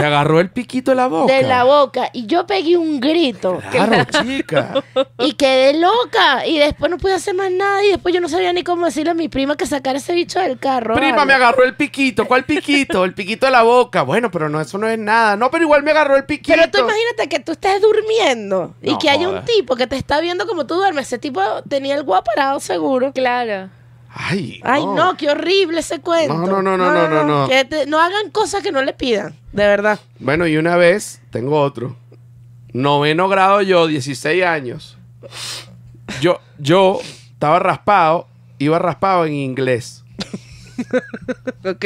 me agarró el piquito de la boca. De la boca. Y yo pegué un grito. Claro, chica. Y quedé loca. Y después no pude hacer más nada. Y después yo no sabía ni cómo decirle a mi prima que sacar ese bicho del carro. Prima, me agarró el piquito. ¿Cuál piquito? El piquito de la boca. Bueno, pero no, eso no es nada. No, pero igual me agarró el piquito. Pero tú imagínate que tú estés durmiendo y que haya un tipo que te está viendo como tú duermes. Ese tipo tenía el guaparado seguro. Claro. Ay, Ay no. qué horrible ese cuento. No, no, no, no, no, no. Que no hagan cosas que no le pidan, de verdad. Bueno, y una vez, tengo otro. Noveno grado yo, 16 años. Yo, yo estaba raspado, iba raspado en inglés. ok.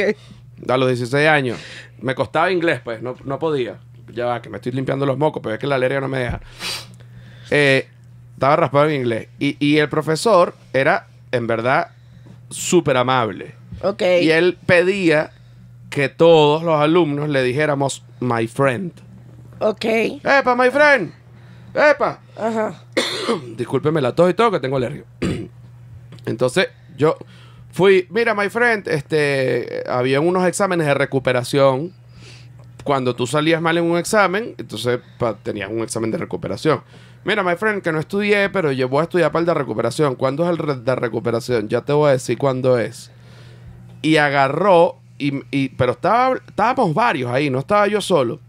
A los 16 años. Me costaba inglés, pues, no, podía. Ya va, que me estoy limpiando los mocos, pero es que la alergia no me deja. Eh, estaba raspado en inglés. Y, y el profesor era, en verdad, súper amable. Ok. Y él pedía que todos los alumnos le dijéramos my friend. Ok. ¡Epa, my friend! ¡Epa! Ajá. Discúlpeme la tos y todo, que tengo alergia. Entonces, yo fui, mira, my friend, este, había unos exámenes de recuperación. Cuando tú salías mal en un examen, entonces tenías un examen de recuperación. Mira, my friend, que no estudié, pero yo a estudiar para el de recuperación. ¿Cuándo es el de recuperación? Ya te voy a decir cuándo es. Y agarró, y, pero estábamos varios ahí, no estaba yo solo.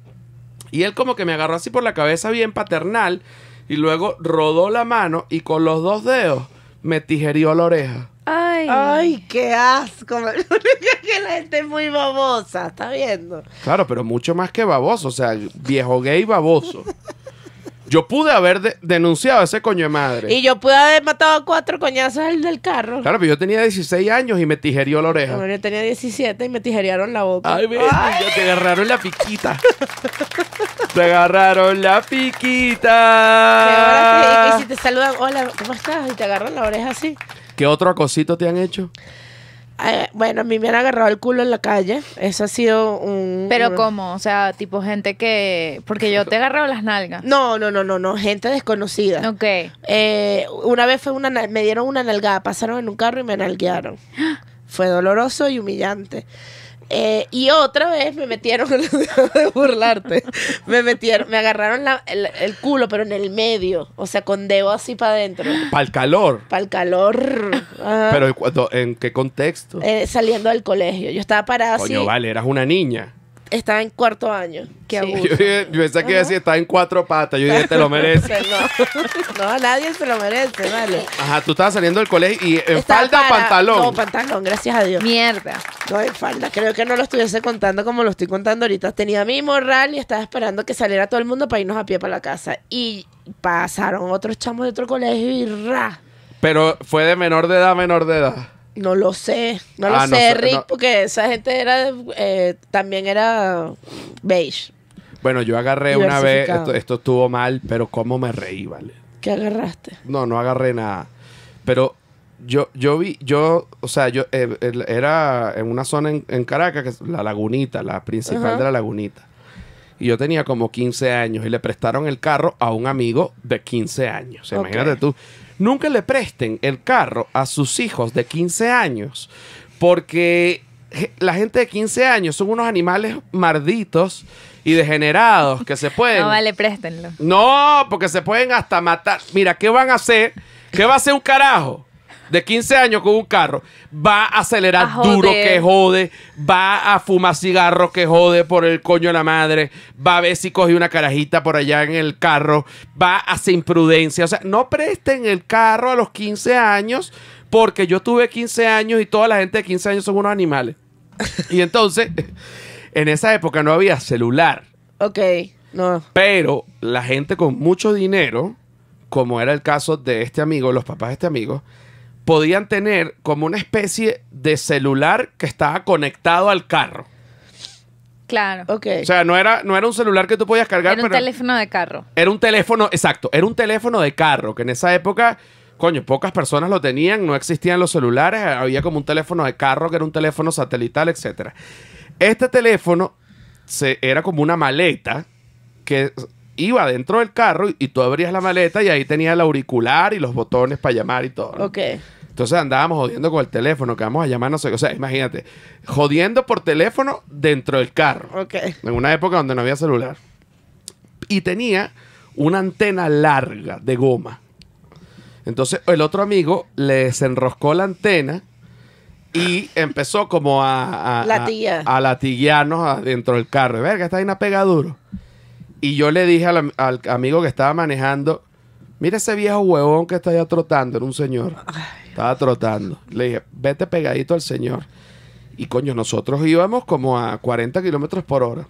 Y él como que me agarró así por la cabeza bien paternal y luego rodó la mano y con los dos dedos me tijerió la oreja. Ay. Ay, qué asco. que la gente es muy babosa, ¿está viendo? Claro, pero mucho más que baboso, o sea, viejo gay baboso. Yo pude haber denunciado a ese coño de madre. Y yo pude haber matado a cuatro coñazos del carro. Claro, pero yo tenía 16 años y me tijerió la oreja. Bueno, yo tenía 17 y me tijerearon la boca. Ay, mira. te agarraron la piquita. te agarraron la piquita. y si te saludan, hola, ¿cómo estás? Y te agarran la oreja así. ¿Qué otro acosito te han hecho? Eh, bueno, a mí me han agarrado el culo en la calle. Eso ha sido un. ¿Pero cómo? O sea, tipo gente que. Porque yo te he agarrado las nalgas. No, no, no, no, no. Gente desconocida. Ok. Eh, una vez fue una. Me dieron una nalgada. Pasaron en un carro y me nalguearon. Fue doloroso y humillante. Eh, y otra vez me metieron, de burlarte, me metieron, me agarraron el, culo, pero en el medio, o sea, con dedo así para adentro. Para el calor. Para el calor. Pero ¿en, qué contexto? Eh, saliendo del colegio. Yo estaba parada Coño, vale, eras una niña estaba en cuarto año. Qué abuso. Yo, yo pensé que decía, estaba en cuatro patas. Yo dije, te lo mereces. no, nadie se lo merece, vale. Ajá, tú estabas saliendo del colegio y en eh, falda pantalón. No, pantalón, gracias a Dios. Mierda. No, en falda. Creo que no lo estuviese contando como lo estoy contando ahorita. Tenía mi morral y estaba esperando que saliera todo el mundo para irnos a pie para la casa. Y pasaron otros chamos de otro colegio y ra. Pero fue de menor de edad, menor de edad. No lo sé, no lo ah, sé, Rick, porque esa gente era eh, también era beige. Bueno, yo agarré una vez, esto, estuvo mal, pero cómo me reí, ¿vale? ¿Qué agarraste? No, no agarré nada. Pero yo, yo vi, yo, o sea, yo eh, era en una zona en, Caracas, que es la lagunita, la principal de la lagunita. Y yo tenía como 15 años y le prestaron el carro a un amigo de 15 años. Imagínate tú. Nunca le presten el carro a sus hijos de 15 años, porque la gente de 15 años son unos animales marditos y degenerados que se pueden. No vale, préstenlo. No, porque se pueden hasta matar. Mira, ¿qué van a hacer? ¿Qué va a hacer un carajo? de 15 años con un carro va a acelerar duro que jode, va a fumar cigarro que jode por el coño de la madre, va a ver si coge una carajita por allá en el carro, va a hacer imprudencia. O sea, no presten el carro a los 15 años porque yo tuve 15 años y toda la gente de 15 años son unos animales. y entonces, en esa época no había celular. Ok, no. Pero la gente con mucho dinero, como era el caso de este amigo, los papás de este amigo, podían tener como una especie de celular que estaba conectado al carro. Claro. Okay. O sea, no era, no era un celular que tú podías cargar. Era un teléfono de carro. Era un teléfono, exacto, era un teléfono de carro, que en esa época, coño, pocas personas lo tenían, no existían los celulares, había como un teléfono de carro que era un teléfono satelital, etc. Este teléfono se, era como una maleta que iba dentro del carro y, tú abrías la maleta y ahí tenía el auricular y los botones para llamar y todo. Entonces andábamos jodiendo con el teléfono, que vamos a llamar, no sé qué. O sea, imagínate, jodiendo por teléfono dentro del carro. Ok. En una época donde no había celular. Y tenía una antena larga de goma. Entonces el otro amigo le desenroscó la antena y empezó como a, a, a, a dentro del carro. Verga, está ahí una pega duro. Y yo le dije al, amigo que estaba manejando, mira ese viejo huevón que está allá trotando, era un señor. estaba trotando. Le dije, vete pegadito al señor. Y coño, nosotros íbamos como a 40 kilómetros por hora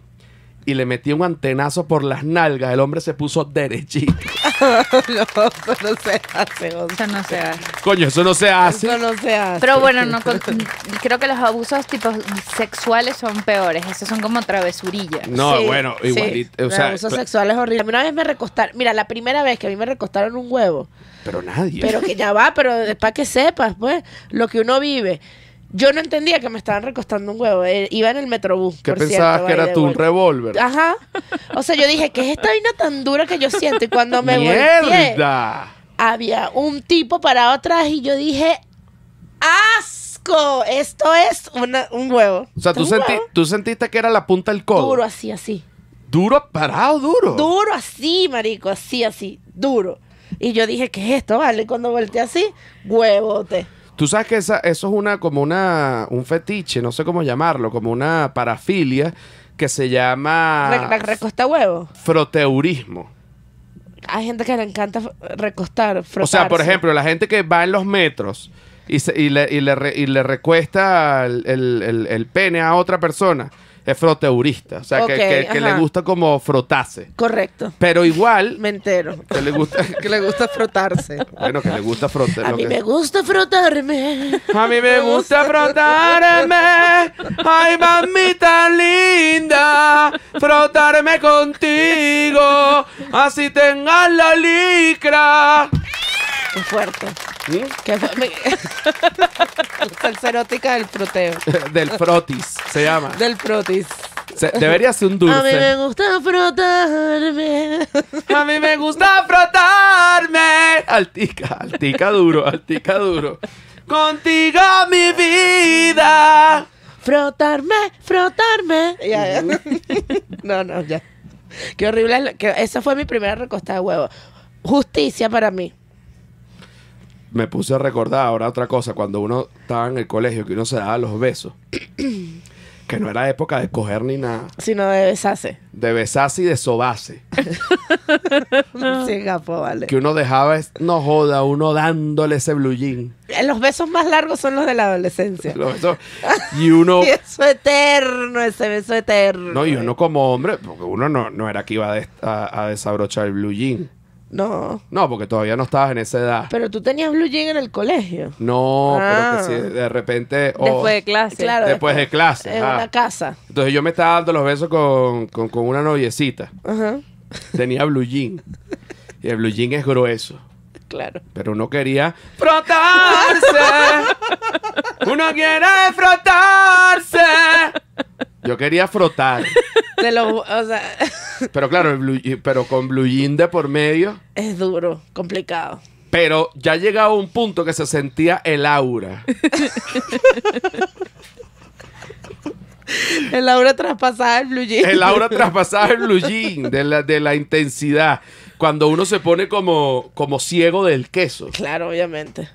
y le metí un antenazo por las nalgas. El hombre se puso derechito. no, eso no se hace. Eso no se hace. Coño, eso no se hace. Eso no se hace. Pero bueno, no, creo que los abusos tipo sexuales son peores. Esos son como travesurillas. No, bueno, igual abusos sexuales horribles. una vez me recostaron, mira, la primera vez que a mí me recostaron un huevo. Pero nadie. Pero que ya va, pero para que sepas, pues, lo que uno vive. Yo no entendía que me estaban recostando un huevo. Eh, iba en el metrobús. ¿Qué pensabas que era tú? ¿Un revólver? Ajá. O sea, yo dije, ¿qué es esta vaina tan dura que yo siento? Y cuando me volteé, había un tipo parado atrás y yo dije, ¡asco! Esto es un huevo. O sea, tú, tú sentiste que era la punta del codo. Duro, así, así. Duro, parado, duro. Duro, así, marico, así, así, duro. Y yo dije, ¿qué es esto, vale? Cuando volteé así, huevote. Tú sabes que esa, eso es una como una un fetiche, no sé cómo llamarlo, como una parafilia que se llama recosta huevo. Froteurismo. Hay gente que le encanta recostar, O sea, por ejemplo, la gente que va en los metros y, y, le, y, le, y le, recuesta el pene a otra persona es froteurista, o sea, que, le gusta como frotarse. Correcto. Pero igual... Me entero. Que le gusta... que le gusta frotarse. Bueno, que le gusta frotarse. A mí me gusta frotarme. A mí me gusta frotarme. Ay, mamita linda, frotarme contigo, así tengas la licra fuerte. Qué del froteo. del frotis, se llama. Del frotis. debería ser un dulce. A mí me gusta frotarme. A mí me gusta frotarme. Altica, altica duro, altica duro. Contigo mi vida. Frotarme, frotarme. Ya, ya. No, no, ya. Qué horrible. que esa fue mi primera recostada de huevo. Justicia para mí me puse a recordar ahora otra cosa, cuando uno estaba en el colegio, que uno se daba los besos. que no era época de coger ni nada. Sino de besarse. De besarse y de sobarse. sí, capo, vale. Que uno dejaba, no joda, uno dándole ese blue jean. Eh, los besos más largos son los de la adolescencia. Los besos. Y uno. Beso eterno, ese beso eterno. No, y uno como hombre, porque uno no, era que iba a, desabrochar el blue jean. No. No, porque todavía no estabas en esa edad. Pero tú tenías blue jean en el colegio. No, pero que ah. si de repente. Después de clase. Claro. después de clase. En la una casa. Entonces yo me estaba dando los besos con, una noviecita. Ajá. Tenía blue jean. Y el blue jean es grueso. Claro. Pero uno quería frotarse. Uno quiere frotarse. Yo quería frotar. Pero claro, pero con Blue Jean de por medio. Es duro, complicado. Pero ya llegaba un punto que se sentía el aura. El aura traspasada del blue jean. El aura traspasada el blue jean, de la, de la intensidad. Cuando uno se pone como, como ciego del queso. Claro, obviamente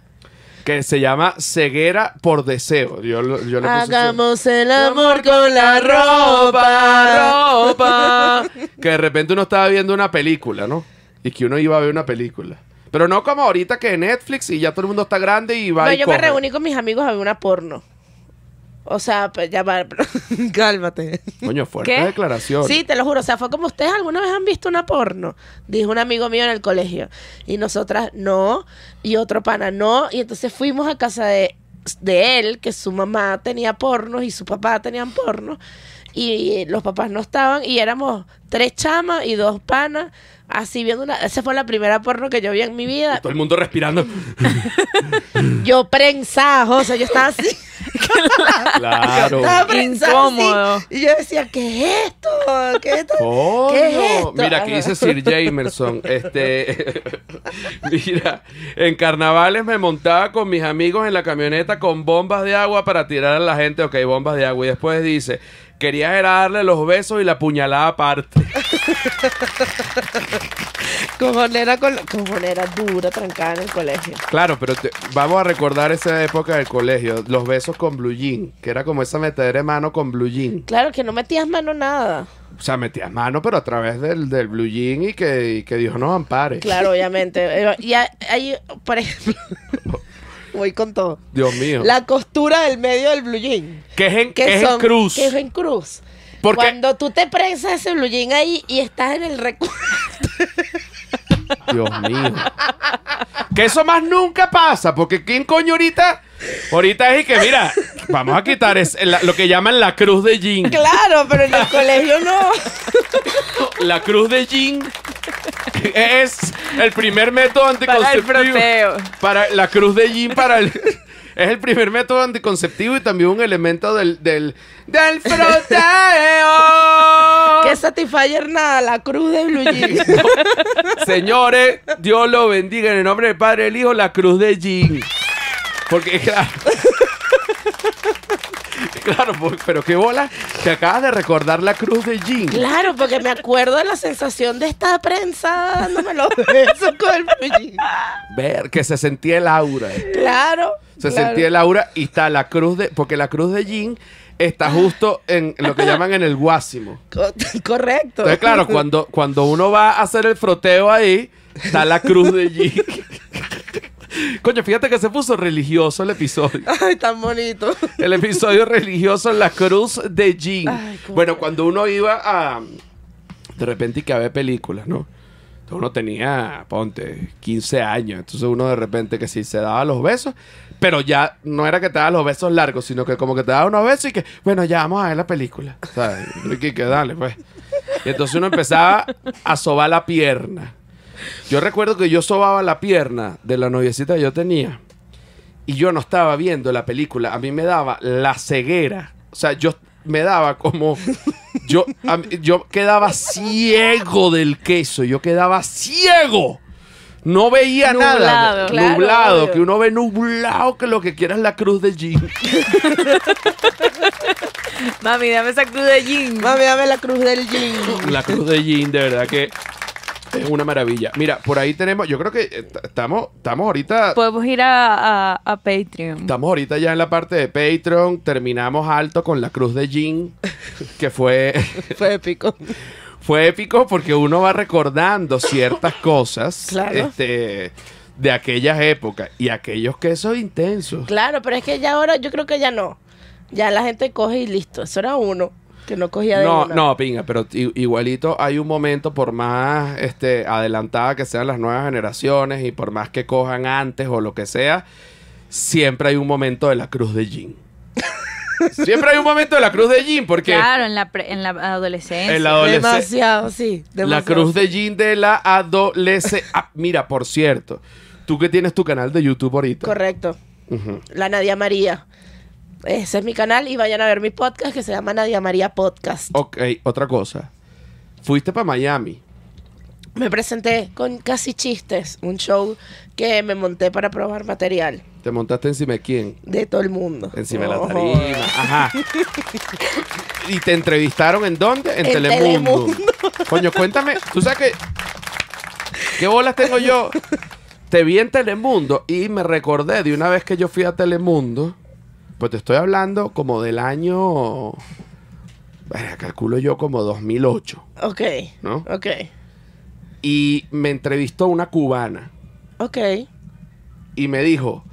que se llama Ceguera por Deseo. Yo, Hagamos el amor con la ropa, ropa. que de repente uno estaba viendo una película, ¿no? Y que uno iba a ver una película. Pero no como ahorita que Netflix y ya todo el mundo está grande y va no, yo me reuní con mis amigos a ver una porno. O sea, pues ya va, cálmate. Coño, fuerte declaración. Sí, te lo juro. O sea, fue como ustedes alguna vez han visto una porno. Dijo un amigo mío en el colegio. Y nosotras no. Y otro pana no. Y entonces fuimos a casa de, de él, que su mamá tenía porno y su papá tenían porno y eh, los papás no estaban y éramos tres chamas y dos panas. Así viendo una. Esa fue la primera porno que yo vi en mi vida. todo el mundo respirando. yo prensa, José, yo estaba así. claro. Incómodo. y yo decía, ¿qué es esto? ¿Qué es esto? ¿Qué Mira, aquí dice Sir Jameson Este, mira, en carnavales me montaba con mis amigos en la camioneta con bombas de agua para tirar a la gente. Ok, bombas de agua. Y después dice, Quería era darle los besos y la puñalada aparte. cojonera, con, dura, trancada en el colegio. Claro, pero vamos a recordar esa época del colegio, los besos con blue jean, que era como esa meter de mano con blue jean. Claro, que no metías mano nada. O sea, metías mano, pero a través del, blue jean y que, Dios nos ampare. Claro, obviamente. Eh, y por ejemplo, voy con todo. Dios mío. La costura del medio del blue jean. Que es en, que cruz. Que es en cruz. Cuando tú te prensas ese blue jean ahí y estás en el recuerdo. Dios mío. Que eso más nunca pasa, porque ¿quién coño ahorita? Ahorita es y que, mira, vamos a quitar es, lo que llaman la cruz de jean. Claro, pero en el colegio no. La cruz de jean es el primer método anticonceptivo. Para el la cruz de Jim, para Es el primer método anticonceptivo y también un elemento del. del, del froteo. que satisfier nada, la cruz de Blue Jean. Señores, Dios lo bendiga en el nombre del Padre, el Hijo, la cruz de Jean. Porque, claro. Claro, pues, pero qué bola que acabas de recordar la cruz de Jean. Claro, porque me acuerdo de la sensación de esta prensa dándome con el Ver que se sentía el aura. Claro. Se sentía el aura y está la cruz de. Porque la cruz de Jean está justo en lo que llaman en el guásimo. Correcto. Entonces, claro, cuando, cuando uno va a hacer el froteo ahí, está la cruz de Jean. Coño, fíjate que se puso religioso el episodio. Ay, tan bonito. El episodio religioso, en la cruz de Jean. bueno, cuando uno iba a. De repente, que había películas, ¿no? uno tenía, ponte, 15 años. Entonces uno de repente que sí se daba los besos, pero ya no era que te daba los besos largos, sino que como que te daba unos besos y que, bueno, ya vamos a ver la película. ¿Sabes? Y que, que dale, pues. Y entonces uno empezaba a sobar la pierna. Yo recuerdo que yo sobaba la pierna de la noviecita que yo tenía y yo no estaba viendo la película. A mí me daba la ceguera. O sea, yo me daba como. Yo, yo quedaba ciego del queso. Yo quedaba ciego. No veía nada. nublado. Que uno ve nublado que lo que quiera es la cruz de Jim. Mami, dame esa cruz de jean. Mami, dame la cruz del jean. La cruz de jean, de verdad que es una maravilla. Mira, por ahí tenemos, yo creo que eh, estamos, estamos ahorita... Podemos ir a, a, Patreon. Estamos ahorita ya en la parte de Patreon, terminamos alto con la cruz de Jean, que fue... fue épico. Fue épico porque uno va recordando ciertas cosas. Este, de aquellas épocas y aquellos quesos intensos. Claro, pero es que ya ahora yo creo que ya no. Ya la gente coge y listo, eso era uno. Que no cogía de No, no, pinga, pero igualito hay un momento, por más este, adelantada que sean las nuevas generaciones y por más que cojan antes o lo que sea, siempre hay un momento de la cruz de Jean. Siempre hay un momento de la cruz de Jean, porque. Claro, en la, en la adolescencia. demasiado, sí. La cruz de Jean de la adolescencia. Ah, mira, por cierto, tú que tienes tu canal de YouTube ahorita. Correcto. La Nadia María. Ese es mi canal y vayan a ver mi podcast que se llama Nadia María Podcast. Ok, otra cosa. Fuiste para Miami. Me presenté con Casi Chistes, un show que me monté para probar material. ¿Te montaste encima de quién? De todo el mundo. Encima de la oh. tarima. Ajá. ¿Y te entrevistaron en dónde? En, en Telemundo. Coño, cuéntame. Tú sabes que. ¿Qué bolas tengo yo? Te vi en Telemundo y me recordé de una vez que yo fui a Telemundo pues te estoy hablando como del año. calculo yo como 2008. Ok. ¿No? Ok. Y me entrevistó una cubana. Ok. Y me dijo: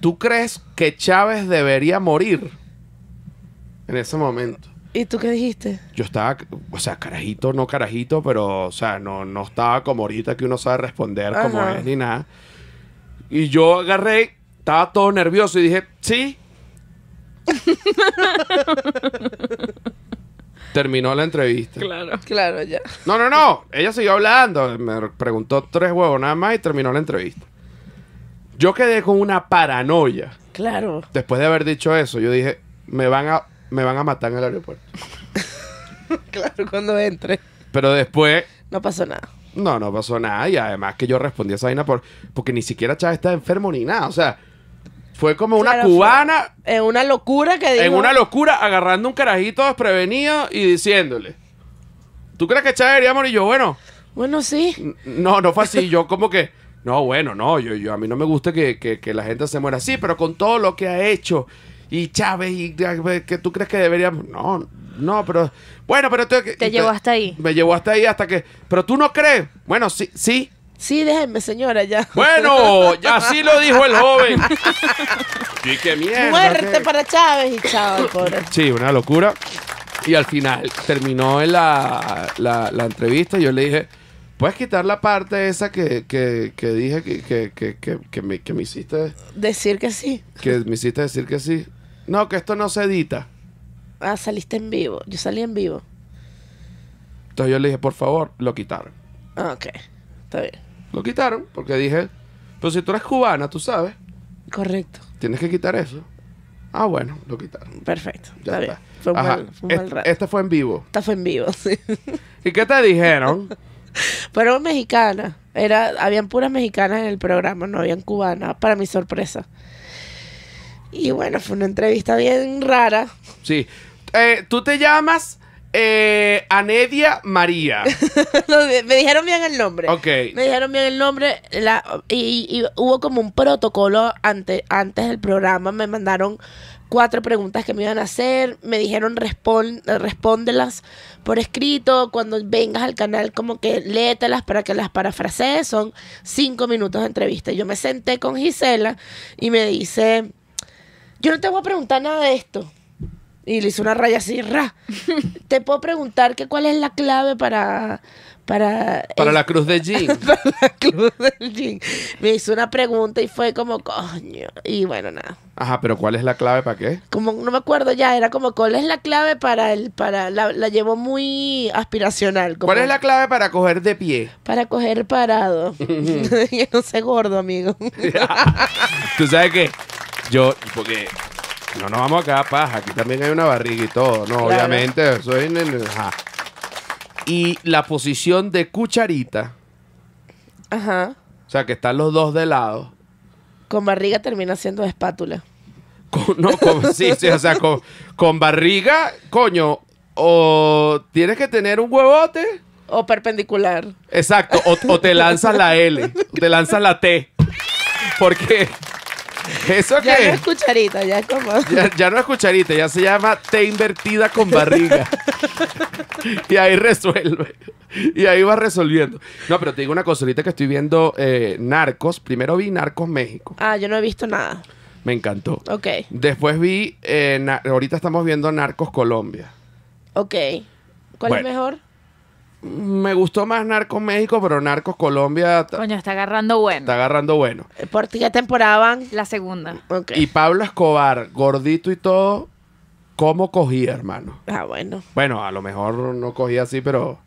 ¿Tú crees que Chávez debería morir? En ese momento. ¿Y tú qué dijiste? Yo estaba, o sea, carajito, no carajito, pero, o sea, no, no estaba como ahorita que uno sabe responder como es ni nada. Y yo agarré, estaba todo nervioso y dije, sí, Terminó la entrevista. Claro. Claro, ya. No, no, no. Ella siguió hablando. Me preguntó tres huevos nada más y terminó la entrevista. Yo quedé con una paranoia. Claro. Después de haber dicho eso, yo dije, me van a, me van a matar en el aeropuerto. claro, cuando entre. Pero después... No pasó nada. No, no pasó nada. Y además que yo respondí a esa porque ni siquiera Chávez está enfermo ni nada. O sea, fue como una cubana. En una locura que dijo. En una locura, agarrando un carajito desprevenido y diciéndole. ¿Tú crees que Chávez debería morir? Y yo, bueno. Bueno, sí. No, no fue así. Yo como que. No, bueno, no. Yo, yo, a mí no me gusta que, que, la gente se muera así, pero con todo lo que ha hecho. Y Chávez, y que tú crees que debería...? No, no, pero. Bueno, pero. Te, te llevó hasta ahí. Me llevó hasta ahí hasta que. Pero tú no crees. Bueno, sí, sí. Sí, déjenme, señora, ya. Bueno, ya así lo dijo el joven. Sí, Muerte para Chávez y Sí, una locura. Y al final terminó la, la, entrevista y yo le dije, ¿puedes quitar la parte esa que, dije que, que, me, hiciste? Decir que sí. Que me hiciste decir que sí. No, que esto no se edita. Ah, saliste en vivo. Yo salí en vivo. Entonces yo le dije, por favor, lo quitaron. Ah, ok. Está bien. Lo quitaron porque dije, pero si tú eres cubana, tú sabes. Correcto. Tienes que quitar eso. Ah, bueno, lo quitaron. Perfecto. Ya está. Fue un, Mal, rato. Este fue en vivo. Esta fue en vivo, sí. ¿Y qué te dijeron? Fueron mexicanas. Era, habían puras mexicanas en el programa, no habían cubanas, para mi sorpresa. Y bueno, fue una entrevista bien rara. Sí. Eh, ¿Tú te llamas? Eh, Anedia María. me dijeron bien el nombre. Me dijeron bien el nombre. y, hubo como un protocolo antes del programa. Me mandaron cuatro preguntas que me iban a hacer. Me dijeron respon, respóndelas por escrito. Cuando vengas al canal, como que léetelas para que las parafrasees. Son cinco minutos de entrevista. Yo me senté con Gisela y me dice: Yo no te voy a preguntar nada de esto y le hizo una raya así, ra. Te puedo preguntar que cuál es la clave para... Para, para la cruz de jean. para la cruz del jean. Me hizo una pregunta y fue como, coño. Y bueno, nada. Ajá, pero ¿cuál es la clave para qué? Como no me acuerdo ya, era como, ¿cuál es la clave para el... para La, la muy aspiracional. ¿Cuál es la clave para coger de pie? Para coger parado. Yo no sé gordo, amigo. Tú sabes qué? yo, porque no no vamos a quedar paja, aquí también hay una barriga y todo. No, obviamente, Soy... Y la posición de cucharita. Ajá. O sea, que están los dos de lado. Con barriga termina siendo espátula. no, con, sí, sí, o sea, con, barriga, coño, o tienes que tener un huevote. O perpendicular. Exacto, o, te lanzas la L, te lanzas la T. Porque ¿Eso qué? Ya no es cucharita, ya es como. Ya, no es cucharita, ya se llama té invertida con barriga. y ahí resuelve. Y ahí va resolviendo. No, pero te digo una cosa, que estoy viendo eh, Narcos. Primero vi Narcos México. Ah, yo no he visto nada. Me encantó. Ok. Después vi. Eh, ahorita estamos viendo Narcos Colombia. Ok. ¿Cuál es mejor? me gustó más Narcos México, pero Narcos Colombia. Coño, está agarrando bueno. Está agarrando bueno. Eh, ¿Por qué temporada van? La segunda. Y Pablo Escobar, gordito y todo, ¿cómo cogía, hermano? Ah, bueno. Bueno, a lo mejor no cogía así, pero.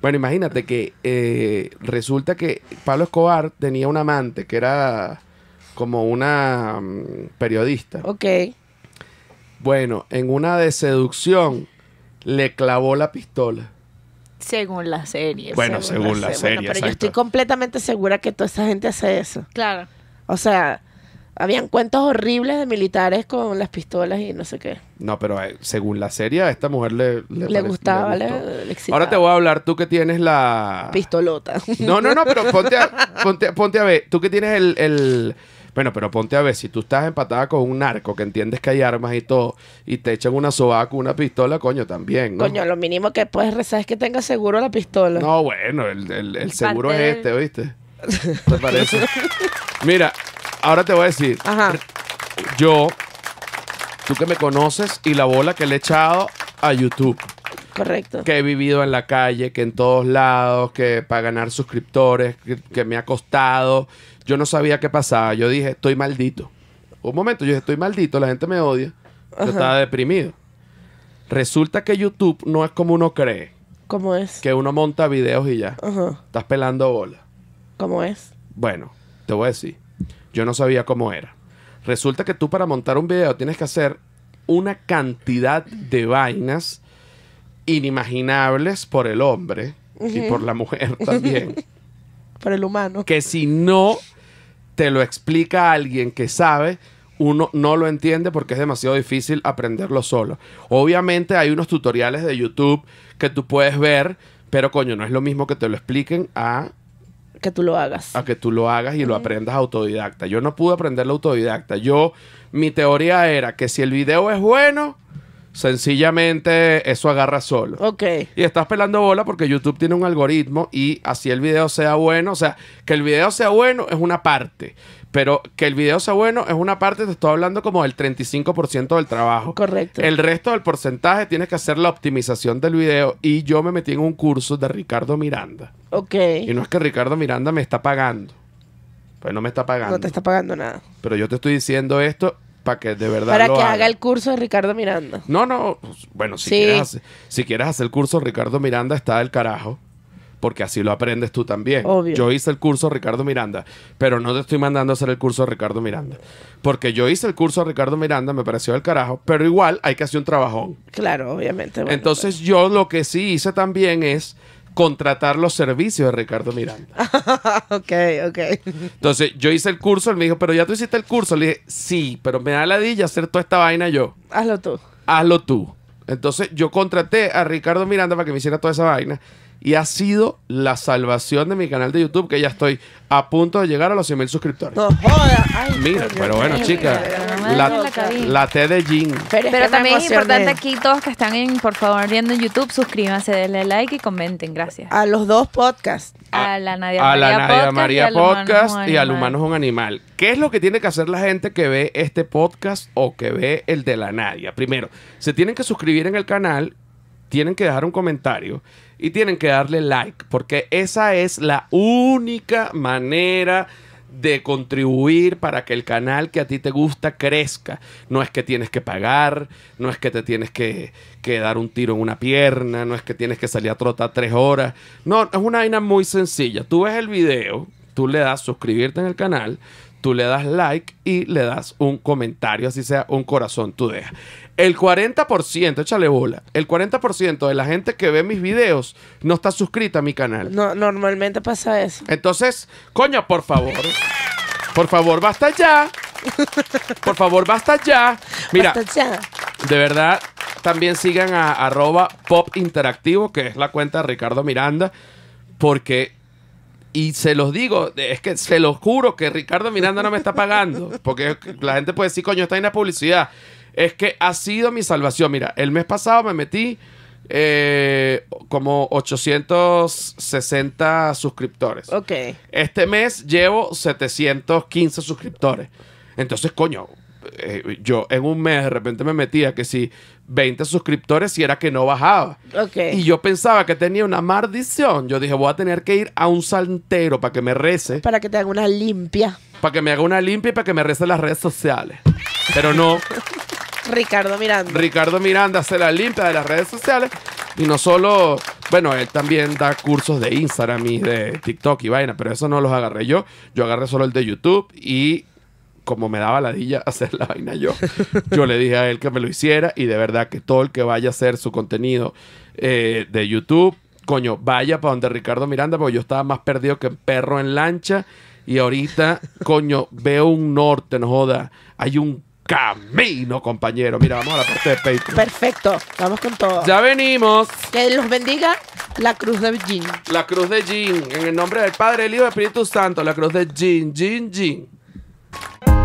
Bueno, imagínate que eh, resulta que Pablo Escobar tenía un amante que era como una mm, periodista. Ok. Bueno, en una de seducción le clavó la pistola. Según la serie. Bueno, según, la, serie. pero yo estoy completamente segura que toda esa gente hace eso. Claro. O sea, habían cuentos horribles de militares con las pistolas y no sé qué. No, pero eh, según la serie, a esta mujer le, le, le gustaba, le, Ahora te voy a hablar, tú que tienes la. Pistolota. No, no, no, pero ponte a, ver, tú que tienes el bueno, pero ponte a ver, si tú estás empatada con un narco que entiendes que hay armas y todo, y te echan una sobaca con una pistola, coño, también, ¿no? Coño, lo mínimo que puedes rezar es que tenga seguro la pistola. No, bueno, el, seguro es este, ¿viste? ¿Te parece? Mira, ahora te voy a decir. Yo, tú que me conoces y la bola que le he echado a YouTube. Correcto. Que he vivido en la calle, que en todos lados, que para ganar suscriptores, que me ha costado yo no sabía qué pasaba. Yo dije, estoy maldito. Un momento, yo dije, estoy maldito, la gente me odia. Yo estaba deprimido. Resulta que YouTube no es como uno cree. ¿Cómo es? Que uno monta videos y ya. Estás pelando bola. ¿Cómo es? Bueno, te voy a decir. Yo no sabía cómo era. Resulta que tú para montar un video tienes que hacer una cantidad de vainas inimaginables por el hombre y por la mujer también. por el humano. Que si no te lo explica alguien que sabe, uno no lo entiende porque es demasiado difícil aprenderlo solo. Obviamente hay unos tutoriales de YouTube que tú puedes ver, pero coño, no es lo mismo que te lo expliquen a que tú lo hagas. A que tú lo hagas y lo aprendas autodidacta. Yo no pude aprenderlo autodidacta. Yo, mi teoría era que si el video es bueno, Sencillamente eso agarra solo. Ok. Y estás pelando bola porque YouTube tiene un algoritmo y así el video sea bueno. O sea, que el video sea bueno es una parte. Pero que el video sea bueno es una parte, te estoy hablando como del 35% del trabajo. Correcto. El resto del porcentaje tienes que hacer la optimización del video. Y yo me metí en un curso de Ricardo Miranda. Ok. Y no es que Ricardo Miranda me está pagando. Pues no me está pagando. No te está pagando nada. Pero yo te estoy diciendo esto para que de verdad para que haga. el curso de Ricardo Miranda no no pues, bueno si, quieres si quieres hacer el curso Ricardo Miranda está del carajo porque así lo aprendes tú también yo hice el curso Ricardo Miranda pero no te estoy mandando a hacer el curso de Ricardo Miranda porque yo hice el curso de Ricardo Miranda me pareció del carajo pero igual hay que hacer un trabajón claro obviamente entonces pues. yo lo que sí hice también es contratar los servicios de Ricardo Miranda. ok, ok. Entonces yo hice el curso, él me dijo, pero ya tú hiciste el curso. Le dije, sí, pero me da la a hacer toda esta vaina yo. Hazlo tú. Hazlo tú. Entonces yo contraté a Ricardo Miranda para que me hiciera toda esa vaina y ha sido la salvación de mi canal de YouTube, que ya estoy a punto de llegar a los 100.000 suscriptores. No Mira, pero bueno, chicas, la, T de Jean. Pero, también es importante aquí, todos que están, en, por favor, viendo en YouTube, suscríbanse, denle like y comenten. Gracias. A los dos podcasts. A, la Nadia María, Podcast, podcast y, al humano es un animal. ¿Qué es lo que tiene que hacer la gente que ve este podcast o que ve el de la Nadia? Primero, se tienen que suscribir en el canal, tienen que dejar un comentario y tienen que darle like, porque esa es la única manera de contribuir para que el canal que a ti te gusta crezca. No es que tienes que pagar, no es que te tienes que, dar un tiro en una pierna, no es que tienes que salir a trotar tres horas. No, es una vaina muy sencilla. Tú ves el video, tú le das suscribirte en el canal, tú le das like y le das un comentario, así sea un corazón, tú dejas. El 40%, échale bola, el 40% de la gente que ve mis videos no está suscrita a mi canal. No, normalmente pasa eso. Entonces, coño, por favor. Por favor, basta ya. Por favor, basta ya. Mira, de verdad, también sigan a arroba pop interactivo, que es la cuenta de Ricardo Miranda, porque y se los digo, es que se los juro que Ricardo Miranda no me está pagando. Porque la gente puede decir, coño, está en la publicidad. Es que ha sido mi salvación. Mira, el mes pasado me metí eh, como 860 suscriptores. Ok. Este mes llevo 715 suscriptores. Entonces, coño, eh, yo en un mes de repente me metía que si 20 suscriptores y era que no bajaba. Y yo pensaba que tenía una maldición. Yo dije, voy a tener que ir a un santero para que me rece. Para que te haga una limpia. Para que me haga una limpia y para que me rece las redes sociales. Pero no. Ricardo Miranda. Ricardo Miranda hace la limpia de las redes sociales. Y no solo, bueno, él también da cursos de Instagram y de TikTok y vaina, pero eso no los agarré yo. Yo agarré solo el de YouTube y como me daba la dilla hacer la vaina yo, yo le dije a él que me lo hiciera y de verdad que todo el que vaya a hacer su contenido eh, de YouTube, coño, vaya para donde Ricardo Miranda, porque yo estaba más perdido que perro en lancha y ahorita, coño, veo un norte, no joda, hay un camino, compañero. Mira, vamos a la parte de Patreon. Perfecto, vamos con todo. Ya venimos. Que los bendiga la cruz de Jin. La cruz de Jin, en el nombre del Padre, el Hijo y el Espíritu Santo, la cruz de Jin, Jin, Jin.